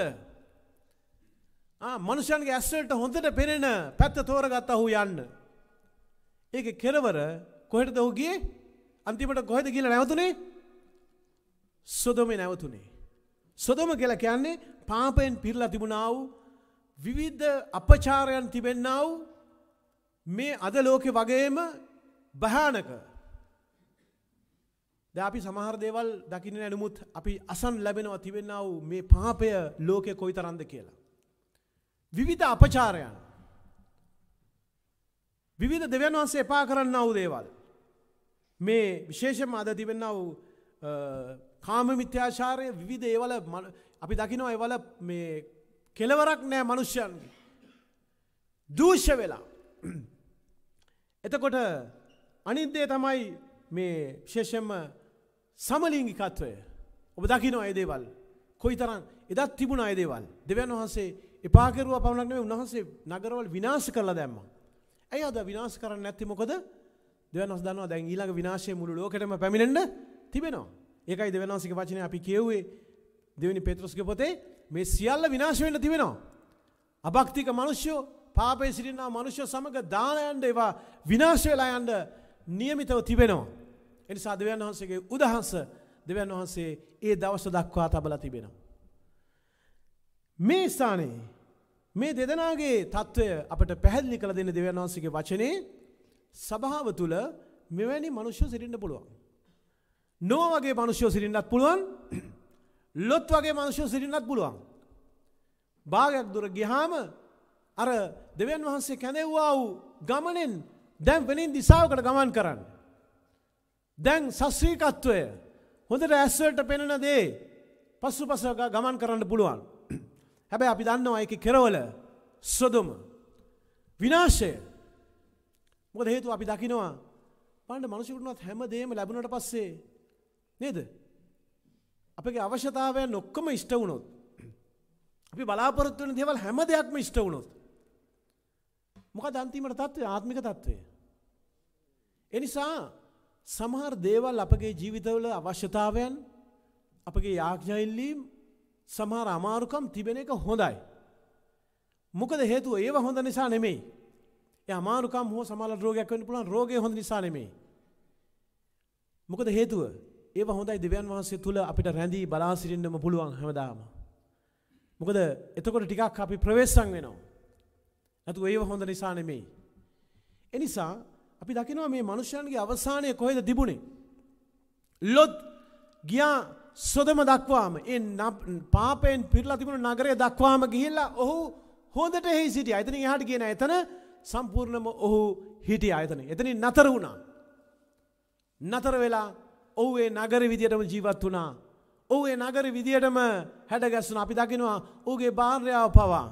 මනුෂයන්ගේ ඇස්වලට හොඳට පෙනෙන පැත්ත තෝරගත් අහු යන්න. ඒක කෙරවර කොහෙට දවගේ අන්තිමට කොහෙද කියල නැවතුනේ සොදොම නැවතුනේ. සොදොම කියල කියන්නේ පාපයෙන් පිරලා තිබුණාව විවිධ අපචාරයන් තිබෙන්නාව මේ අද ලෝකෙ වගේම භයානක ද අපි සමහර දේවල් දකින නැනමුත් අපි අසන් ලැබෙනවා තිබෙන්නාව මේ පාපය ලෝකය කොයි තරන්ද කියලා. විවිධ අපචාරයන් විවිධ දෙවන් වන්සේ එපා කරන්න වූ දේවල්. මේ විශේෂම අද තිබෙන්න වූ කාම මිත්‍යාශාරය විවිධ ඒවල අපි දකිනවා එවල මේ කෙලවරක් නෑ මනුෂ්‍යයන්ගේ. දූෂ වෙලා. එතකොට අනිද්දේ තමයි මේ ශේෂම සමලිංගිකත්වය ඔබ දකිනෝ අයදේවල් කොයි තරන් එදත් තිබුණ අයදේවල් දෙවන් වහන්සේ එපාකරුව පමණක්නේ උන්වහන්සේ නගරවල් විනාශ කරලා දැම්ම. ඇයි අද විනාශ කරන්න නැති මොකද දෙවනස් දන්නවා දැන් ඊළඟ විනාශය මුළු ලෝකෙටම පැමිණෙන්න තිබෙනවා. ඒකයි දෙවනස්ගේ වචනේ අපි කියුවේ දෙවෙනි පෙත්‍රස්ගේ පොතේ මේ සියල්ල විනාශ වෙන්න තිබෙනවා. අභක්තික මිනිස්සු පාපේ සිටිනා මිනිස්සු සමග දාන යන්න ඒවා විනාශ වෙලා යන්න નિયમિતව තිබෙනවා. එනිසා දෙවියන් වහන්සේගේ උදහස දෙවියන් වහන්සේ ඒ දවස දක්වා තබලා තිබෙනවා. මේ ස්ථානයේ මේ දෙදෙනාගේ తত্ত্বය අපට පැහැදිලි කළ දෙන දෙවියන් වහන්සේගේ වචනේ සභාව තුල මෙවැනි මිනිස්සු සිටින්න පුළුවන්. නෝ වගේ මිනිස්සු සිටින්නත් පුළුවන්. [clears throat] ලොත් වගේ මිනිස්සු සිටින්නත් පුළුවන්. භාගයක් දුර ගියාම අර දෙවියන් වහන්සේ කැඳෙව්වා වූ ගමනෙන් දැන් වෙනින් දිසාවකට ගමන් කරන්න. දැන් සස්්‍රීකත්වය හොඳට ඇස්වලට පෙනෙන දේ පස්සු පස ගමන් කරන්න පුළුවන්. හැබැයි අපි දන්නවා එක කෙරවල සොදුම විනාශය මොකද හේතු අපි දකිනවා පණ්ඩ මනුෂකුටනත් හැම දේම ලැබුණට පස්සේ නේද අපගේ අවශ්‍යතාවය නොක්කම ඉෂ්ට වුණොත් අපි බලාපොරොත්තු වෙන දේවල් හැම දෙයක්ම ඉෂ්ට වුණොත් මොකද අන්තිමට තත්ත්වය ආත්මික තත්ත්වය එනිසා සමහර දේවල් අපගේ ජීවිතවල අවශ්‍යතාවයන් අපගේ යාඥයිල්ලීම් සමහර අමාරුකම් තිබෙන එක හොඳයි. මොකද හේතුව ඒව හොඳ නිසා නෙමෙයි. ඒ අමාරුකම් හෝ සමහර රෝගයක් වෙන්න පුළුවන් රෝගේ හොඳ නිසා නෙමෙයි. මොකද හේතුව ඒව හොඳයි දෙවියන් වහන්සේ තුල අපිට රැඳී බලා සිටින්නම පුළුවන් හැමදාම. මොකද එතකොට ටිකක් අපි ප්‍රවේශම් වෙනවා. නැතු ඒව හොඳ නිසා නෙමෙයි. එනිසා අපි දකිනවා මේ මනුෂ්‍යයන්ගේ අවසානය කොහෙද තිබුණේ. ලොත් ගියා සොදම දක්වාම ඒ පාපයෙන් පිරලා තිබුණ නගරය දක්වාම ගිහිල්ලා ඔහු හොඳට එහි සිටිය අතන එහට කියන එතන සම්පූර්ණම ඔහු හිටිය අයතන එතනින් නතර වුණා. නතර වෙලා ඔහු ඒ නගර විදියටම ජීවත් වුණා ඔහු ඒ නගර විදියටම හැඩගැස්සුන අපි දකිනවා ඔහුගේ භාර්යාව පවා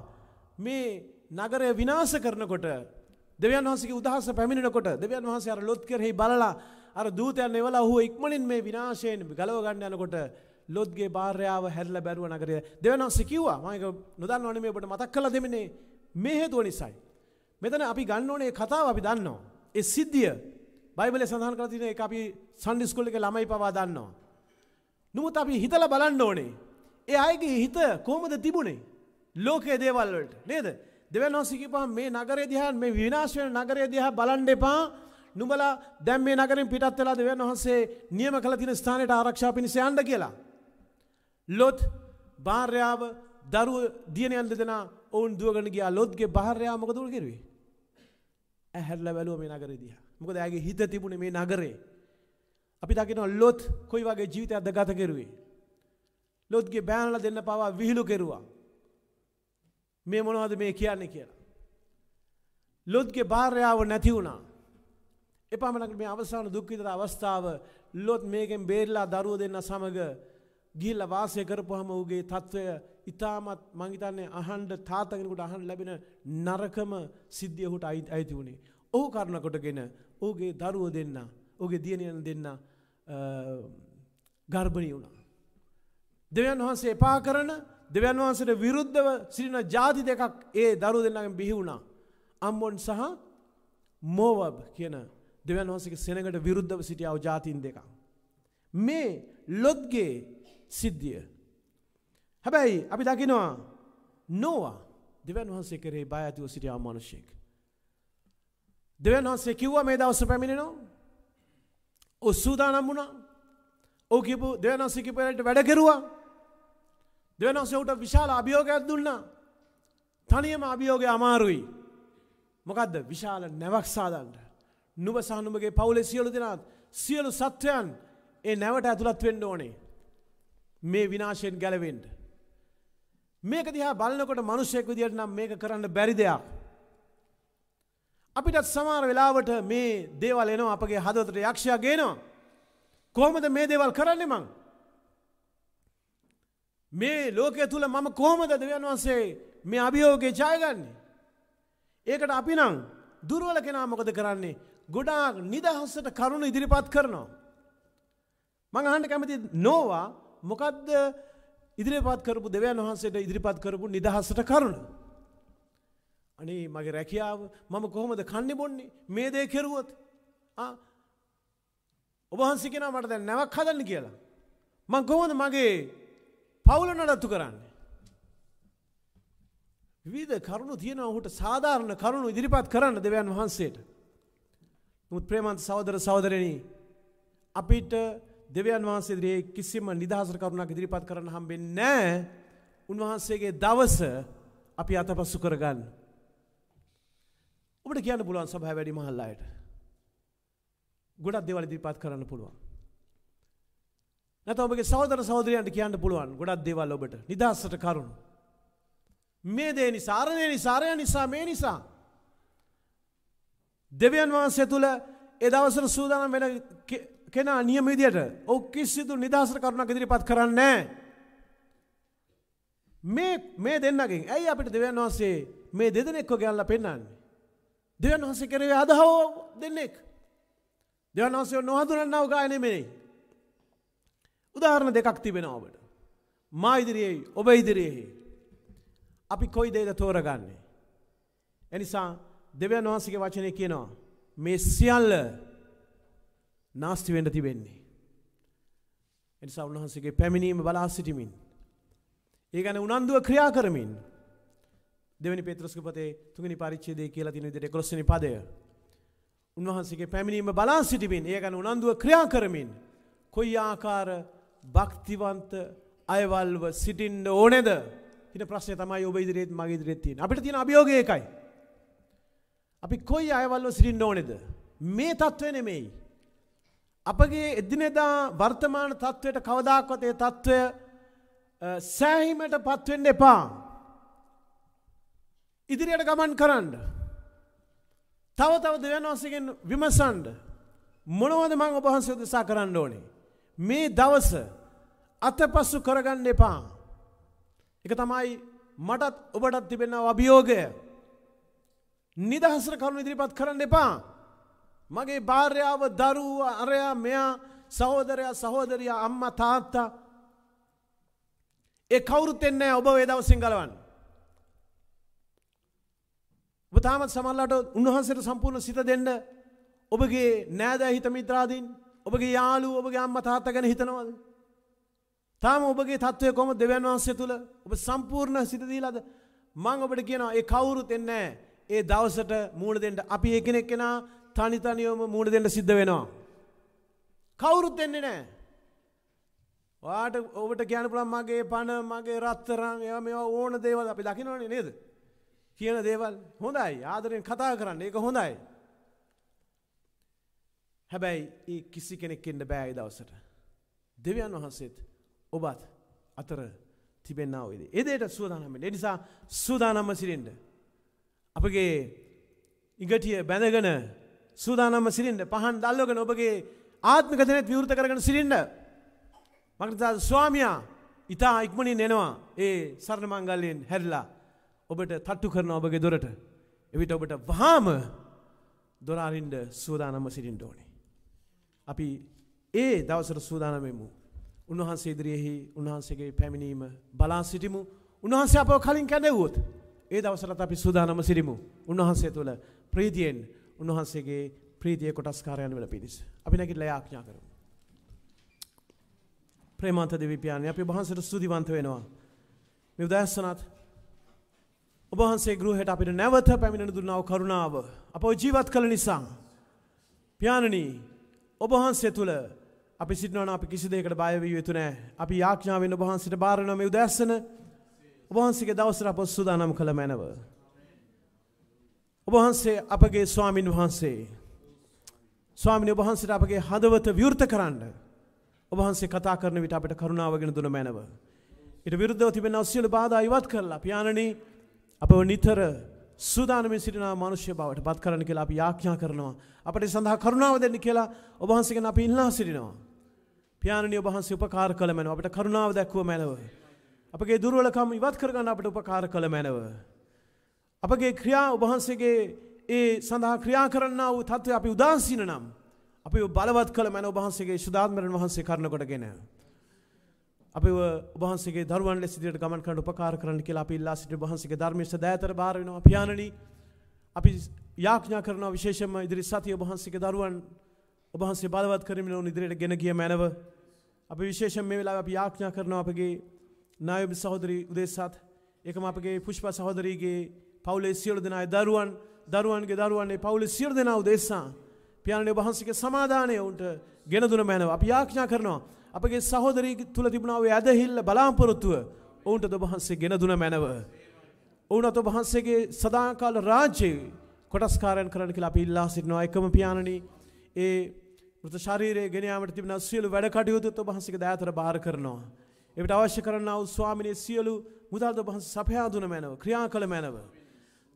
මේ නගරය විනාශ කරනකොට දෙවන් වහසගේ උදහස පැමිණෙනකොට දෙවන් වහස අර ලොත් කරෙහි බලලා අර දූතයන් එවලා ඔහු ඉක්මනින් මේ විනාශයෙන් ගලව ගන්න යනකොට ලොත්ගේ භාර්යාව හැරිලා බැරුව නගරය දෙවන් වහස කිව්වා මම ඒක නොදන්නවනේ මේ ඔබට මතක් කරලා දෙන්නේ මේ හේතුව නිසායි මෙතන අපි ගන්න ඕනේ කතාව අපි දන්නවා ඒ සිද්ධිය බයිබලේ සඳහන් කරලා තියෙන ඒක අපි සන්ඩි ස්කූල් එකේ ළමයි පවා දන්නවා නමුත් අපි හිතලා බලන්න ඕනේ ඒ අයගේ හිත කොහොමද තිබුණේ ලෝකයේ දේවල් වලට නේද දෙවනෝසි කිව්වා මේ නගරය දිහා මේ විනාශ වෙන නගරය දිහා බලන්න එපා. නුඹලා දැන් මේ නගරෙන් පිටත් වෙලා දෙවියන් වහන්සේ නියම කළ තියෙන ස්ථානයට ආරක්ෂාව පිණිස යන්න කියලා. ලොත් භාර්යාව දරුව දියණියන් දෙදෙනා ඔවුන් දුවගෙන ගියා. ලොත්ගේ භාර්යාව මොකද උල් කරුවේ? ඇහැරලා බැලුවා මේ නගරේ දිහා. මොකද ඇගේ හිත තිබුණේ මේ නගරේ. අපි දකිනවා ලොත් කොයි වගේ ජීවිතයක්ද ගත කරුවේ. ලොත්ගේ බෑනලා දෙන්න පවා විහිළු කෙරුවා. මේ මොනවද මේ කියන්නේ කියලා. ලොත්ගේ භාර්යාව නැති වුණා. එපමණක් මේ අවසාන දුක්විතර අවස්ථාව ලොත් මේකෙන් බේරලා දරුව දෙන්න සමග ගිල්ල වාසය කරපුහම වගේ තත්ත්වය ඉතාමත් මංහිතන්නේ අහන්ඩ තාතකෙනකුට අහන් ලැබෙන නරකම සිද්ධියහුට අයිති වුණේ. ඕහු කරුණකොටගෙන ඕගේ දරුව දෙන්න ඕගේ දියණයන දෙන්න ගර්භණී වුණා. දෙවන් වහන්සේ එපා කරන දෙවන් වහන්සට විරුද්ධව සිරින ජාති දෙකක් ඒ දරු දෙන්නගෙන් බිහි වුණා. අම්බොන් සහ මෝවබ් කියන දෙවන් වහන්සගේ සෙනකට විරුද්ධව සිටියාව ජාතින් දෙකක්. මේ ලොත්ගේ සිද්ධිය. හැබැයි අපි දකිනවා නොවා දෙවන් වහන්සේ කරේ බය ඇතිව සිටියා මනුෂයෙක්. දෙවන් වහන්සේ කිව්වා මේ දවස පැමිණෙනවා. ඔස්සූදානම් වුණා. ඕ කිපු දෙවන් වහන්සේ කිපලට වැඩ කෙරුවා. දෙවනොස්සෙහුට විශාල අභියෝගයක් දුන්නා. තනියම අභියෝගය අමාරුයි. මොකද්ද විශාල නැවක් සාදන්න. නුඹ සහ නුඹගේ පවුලේ සියලු දෙනාත් සියලු සත්වයන් ඒ නැවට ඇතුළත් වෙන්න ඕනේ. මේ විනාශයෙන් ගැලවෙන්න. මේක දිහා බලනකොට මිනිසෙක් විදියට නම් මේක කරන්න බැරි දෙයක්. අපිටත් සමහර වෙලාවට මේ දේවල් එනවා අපගේ හදවතට යක්ෂයා ගේනවා. කොහොමද මේ දේවල් කරන්නේ මං? මේ ලෝකය තුළ මම කොහොමද දෙවියන් වහන්සේ මේ අභියෝගේ ජයගන්නේ. ඒකට අපි නම් දුර්වල කෙනා මොකද කරන්නේ ගොඩාක් නිදහස්සට කරුණු ඉදිරිපත් කරනවා. මං අහන්න කැමති නෝවා මොකද්ද ඉදිරිපත් කරපු දෙවියන් වහන්සේට ඉදිරිපත් කරපු නිදහස්සට කරුණ. අනේ මගේ රැකියාව මම කොහොමද කන්නේ බොන්නේ මේ දේ කෙරුවොත් ඔබහන්සේ කෙනා මට දැන් නැවක් හදන්න කියලා. මං කොහොමද මගේ පවුල නඩත්තු කරන්න. විවිධ කරුණු තියෙන ඔහුට සාධාරණ කරුණු ඉදිරිපත් කරන්න දෙවියන් වහන්සේට. මුත් ප්‍රේමන්ත සහෝදර සහෝදරයනි අපිට දෙවියන් වහන්සේ ඉදිරියේ කිසිම නිදහසට කරුණක් ඉදිරිපත් කරන්න හම්බෙන්නේ නැහැ. උන්වහන්සේගේ දවස අපි අතපසු කරගන්න. ඔබට කියන්න පුළුවන් සභාව වැඩි මහල්ලායට. ගොඩක් දේවල් ඉදිරිපත් කරන්න පුළුවන්. නැත්නම් ඔබගේ සහෝදර සහෝදරියන්ට කියන්න පුළුවන් ගොඩක් දේවල් ඔබට නිදහසට කරුණු. මේ දේ නිසා අර දේ නිසා අරය නිසා මේ නිසා දෙවියන් වහන්සේ තුල ඒ දවස්වල සූදානම් වෙන කෙනා නියම විදියට ඔව් කිසිදු නිදහසට කරුණක් ඉදිරිපත් කරන්නේ නැහැ. මේ මේ දෙන්නගෙන් ඇයි අපිට දෙවියන් වහන්සේ මේ දෙදෙනෙක්ව ගැල්ලා පෙන්වන්නේ? දෙවියන් වහන්සේ කෙරෙහි අදහව දෙන්නෙක්. දෙවියන් වහන්සේ නොහඳුනනව ගාය නෙමෙයි. උදාහරණ දෙකක් තිබෙනවාබට. මා ඉදිරියේ ඔබ ඉදිරියෙහි. අපි කොයි දේද තෝරගන්නේ. එනිසා දෙවන් වහන්සගේ වචනය කියනවා. මේ සියල්ල නාස්තිවෙන්ට තිබෙන්නේ. එනිසා උන්වහන්සගේ පැමිණීම බලා සිටිමින්. ඒ ගැන උනන්දුව ක්‍රියා කරමින්. දෙවනි පෙත්‍රස්කපතේ තුගනි පරිච්චේදේ කියලා තින විදිට කොස්සනි පදය. උන්වහන්සගේ පැමිණීම බලා සිටිමින් ඒ ගැන උනන්දුව ක්‍රියා කරමින්. කොයි ආකාර භක්තිවන්ත අයවල්ව සිටින්න ඕනෙද හින ප්‍රශ්නය තමයි ඔබ ඉදිරියේත් මගේ ඉදිරියේත් තියෙන. අපිට තියෙන අභියෝගය ඒකයි. අපි කොයි අයවල්ව සිටින්න ඕනෙද? මේ தત્ත්වය නෙමෙයි. අපගේ එදිනෙදා වර්තමාන தત્ත්වයට කවදාකවත් ඒ தત્ත්වය සෑහීමටපත් වෙන්න එපා. ඉදිරියට ගමන් කරන්න. තව තව දෙවියන් වහන්සේගෙන් විමසන්න. මොනවද මම ඔබ වහන්සේ උදෙසා කරන්න ඕනේ? මේ දවසේ අතපසු කරගන්න එපා. එක තමයි මටත් ඔබටත් තිබෙනව අභියෝගය. නිදහසට කරුණු ඉදිරිපත් කරන්න එපා. මගේ භාර්යාව දරුවා අරයා මෙයා සහෝදරයා සහෝදරයා අම්මා තාත්තා ඒ කවුරුත් එන්නේ නැහැ ඔබ ඒ දවසින් ගලවන්න. ඔබ තාමත් සමහරලාට උන්වහන්සේට සම්පූර්ණ සිත දෙන්න ඔබගේ නෑදෑ හිත මිත්‍රාදීන් ඔබගේ යාළුවෝ ඔබගේ අම්මා තාත්තා ගැන හිතනවද? තාම ඔබගේ තත්ත්වය කොම දෙවන් වහන්සේ තුළ ඔබ සම්පූර්ණ සිත දීලාද මං ඔබට කියනවා ඒ කවුරුත් එන්නේ ඒ දවසට මූණ දෙන්න අපි එකිනෙක කෙනා තනි තනියම මූණ දෙන්න සිද්ධ වෙනවා කවුරුත් එන්නේ නැහැ වාට ඔබට කියන්න පුළුවන් මගේ පණ මගේ රත්තරන් ඒවා මේවා ඕන දේවල් අපි දකින්නෝනේ නේද කියන දේවල් හොඳයි ආදරෙන් කතා කරන්න ඒක හොඳයි හැබැයි ඒ කිසි කෙනෙක් එන්න බෑ ඒ දවසට දෙවියන් වහන්සේත් ඔබත් අතර තිබෙන්න්නාවේද. එදේට සූදානමට එනිසා සූදානම්ම සිරෙන්ට. අපගේ ඉගටිය බැඳගෙන සූදානම්ම සිරින්ට පහන් දල්ලෝගෙන ඔබගේ ආත්මිකතනත් විවෘත කරගෙන සිරින්ට. මකතා ස්වාමයා ඉතා ඉක්මනින් නෙනවා ඒ සරණ මංගල්ලයෙන් හැරලා ඔබට තට්ටු කරන ඔබගේ දොරට එවිට ඔබට වහාම දොරාරින්ට සූදානම්ම සිරින්ට ඕනේ. අපි ඒ දවසර සූදානමෙමු. උන්වහන්සේ ඉදිරියෙහි උන්වහන්සේගේ පැමිණීම බලා සිටිමු. උන්වහන්සේ අපව කලින් කැඳවුවොත් ඒ දවසට අපි සූදානම සිටිමු. උන්වහන්සේ තුළ ප්‍රීතියෙන් උන්වහන්සේගේ ප්‍රීතිය කොටස්කාරයන් වෙන පිණිස. අපි නැගිටලා යාඥා කරමු. ප්‍රේමාන්ත දෙවිපියාණන් අපි ඔබ වහන්සේට ස්තුතිවන්ත වෙනවා. මේ උදෑසනත් ඔබ වහන්සේ ගෘහයට අපිට නැවත පැමිණෙන දුන්නා වූ කරුණාව අපව ජීවත් කළ නිසා පියාණනි ඔබ වහන්සේ තුළ අපි සිටිනවන අපි කිසි දෙයකට බයවිය යුතු නෑ. අපි යාඥාවෙන් ඔබ වහන්සේට බාර වෙනවා මේ උදෑසන. ඔබ වහන්සේගේ දවසට අප සූදානම් කළ මැනව. ඔබ වහන්සේ අපගේ ස්වාමින් වහන්සේ. ස්වාමිනේ ඔබ වහන්සේට අපගේ හදවත විවෘත කරන්න. ඔබ වහන්සේ කතා කරන විට අපිට කරුණාවගෙන දුන මැනව. ඊට විරුද්ධව තිබෙන සියලු බාධා ඉවත් කරලා පියාණනි අපව නිතර සූදානමින් සිටින මානුෂ්‍ය බවට පත් කරන්න කියලා අපි යාඥා කරනවා. අපට සඳහා කරුණාව දෙන්න කියලා ඔබ වහන්සේගෙන් අපි ඉල්ලා සිටිනවා. පියාණනි ඔබ වහන්සේ උපකාර කළ මැනව. අපිට කරුණාව දැක්වුව මැනව. අපගේ දුර්වලකම් ඉවත් කරගන්න අපිට උපකාර කළ මැනව. අපගේ ක්‍රියා ඔබ වහන්සේගේ ඒ සඳහා ක්‍රියා කරන්නා වූ තත්ත්වය අපි උදාසීන නම් අපි බලවත් කළ මැන ඔබ වහන්සේගේ සුදාත්මරණ වහන්සේ කරන කොටගෙන අපි ඔබහන්සේගේ දරුවන් ලෙස ඉදිරියට ගමන් කරන්න උපකාර කරන්න කියලා අපි ඉල්ලා සිටින ඔබහන්සේගේ ධර්මයේ සදෑතර බාර වෙනවා පියාණනි අපි යාඥා කරනවා විශේෂයෙන්ම ඉදිරි සතිය ඔබහන්සේගේ දරුවන් ඔබහන්සේ බලවත් කරමින ඕන ඉදිරියට ගෙන ගිය මැනව අපි විශේෂයෙන් මේ වෙලාවේ අපි යාඥා කරනවා අපගේ නායබ සහෝදරි උදේසත් ඒකම අපගේ පුෂ්ප සහෝදරීගේ පවුලේ සියලු දෙනා දරුවන් දරුවන්ගේ දරුවන් ඒ පවුලේ සියලු දෙනා උදෙසා පියාණන් ඔබහන්සේගේ සමාදානය උන්ට ගෙන දුන මැනව අපි යාඥා කරනවා අපගේ සහෝදරී තුල තිබුණා වූ ඇදහිල්ල බලාපොරොත්තුව ඔවුන්ට ඔබහන්සේ ගෙන දුන මැනව ඔවුනත් ඔබහන්සේගේ සදාකාල රාජ්‍යයේ කොටස්කාරයන් කරන්න කියලා අපි ඉල්ලා සිටිනවා එකම පියාණනි ඒ මෘත ශරීරය ගෙනයාමට තිබෙන සියලු වැඩ කටයුතු ඔබ වහන්සේගේ දයාතර බාර කරනවා. එවිට අවශ්‍ය කරන්නා වූ ස්වාමිනේ සියලු මුදල් ඔබ වහන්සේ සපයා දුන මැනව, ක්‍රියා කළ මැනව.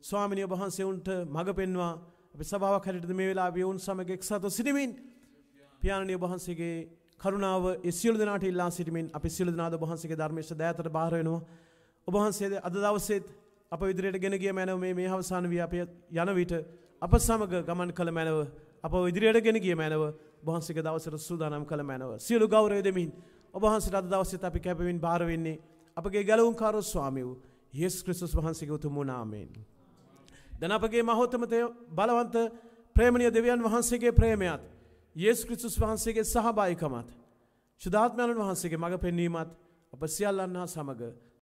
ස්වාමිනේ ඔබ වහන්සේ උන්ට මඟ පෙන්වා අපි සභාවක් හැටියට මේ වෙලාවේ උන් සමග එක්සත්ව සිටිමින් පියාණනි ඔබ වහන්සේගේ කරුණාව ඒ සියලු දෙනාට ඉල්ලා සිටිමින් අපි සියලු දෙනාද ඔබ වහන්සේගේ ධර්මයේ දයාතර බාර වෙනවා. ඔබ වහන්සේ අද දවසේත් අප ඉදිරියට ගෙන ගිය මැනව මේ මේ අවසාන වී අප යන විට අප සමග ගමන් කළ මැනව අප ඉදිරියට ගෙන ගිය මැනව වහන්සේක දවසට සූදානම් කළ මැනව සියලු ගෞරවය දෙමින් ඔබ වහන්සේට අද දවසෙත් අපි කැපවෙමින් බාර වෙන්නේ අපගේ ගැලවුම්කාර ස්වාමී වූ යේසුස් ක්‍රිස්තුස් වහන්සේගේ උතුම් නාමයෙන් දැන් අපගේ මහෝත්තමතය බලවන්ත ප්‍රේමණීය දෙවියන් වහන්සේගේ ප්‍රේමයත් යේසුස් ක්‍රිස්තුස් වහන්සේගේ සහභාගීකමත් සුදාත්මයන් වහන්සේගේ මඟ පෙන්වීමත් අප සියල්ලන් හා සමග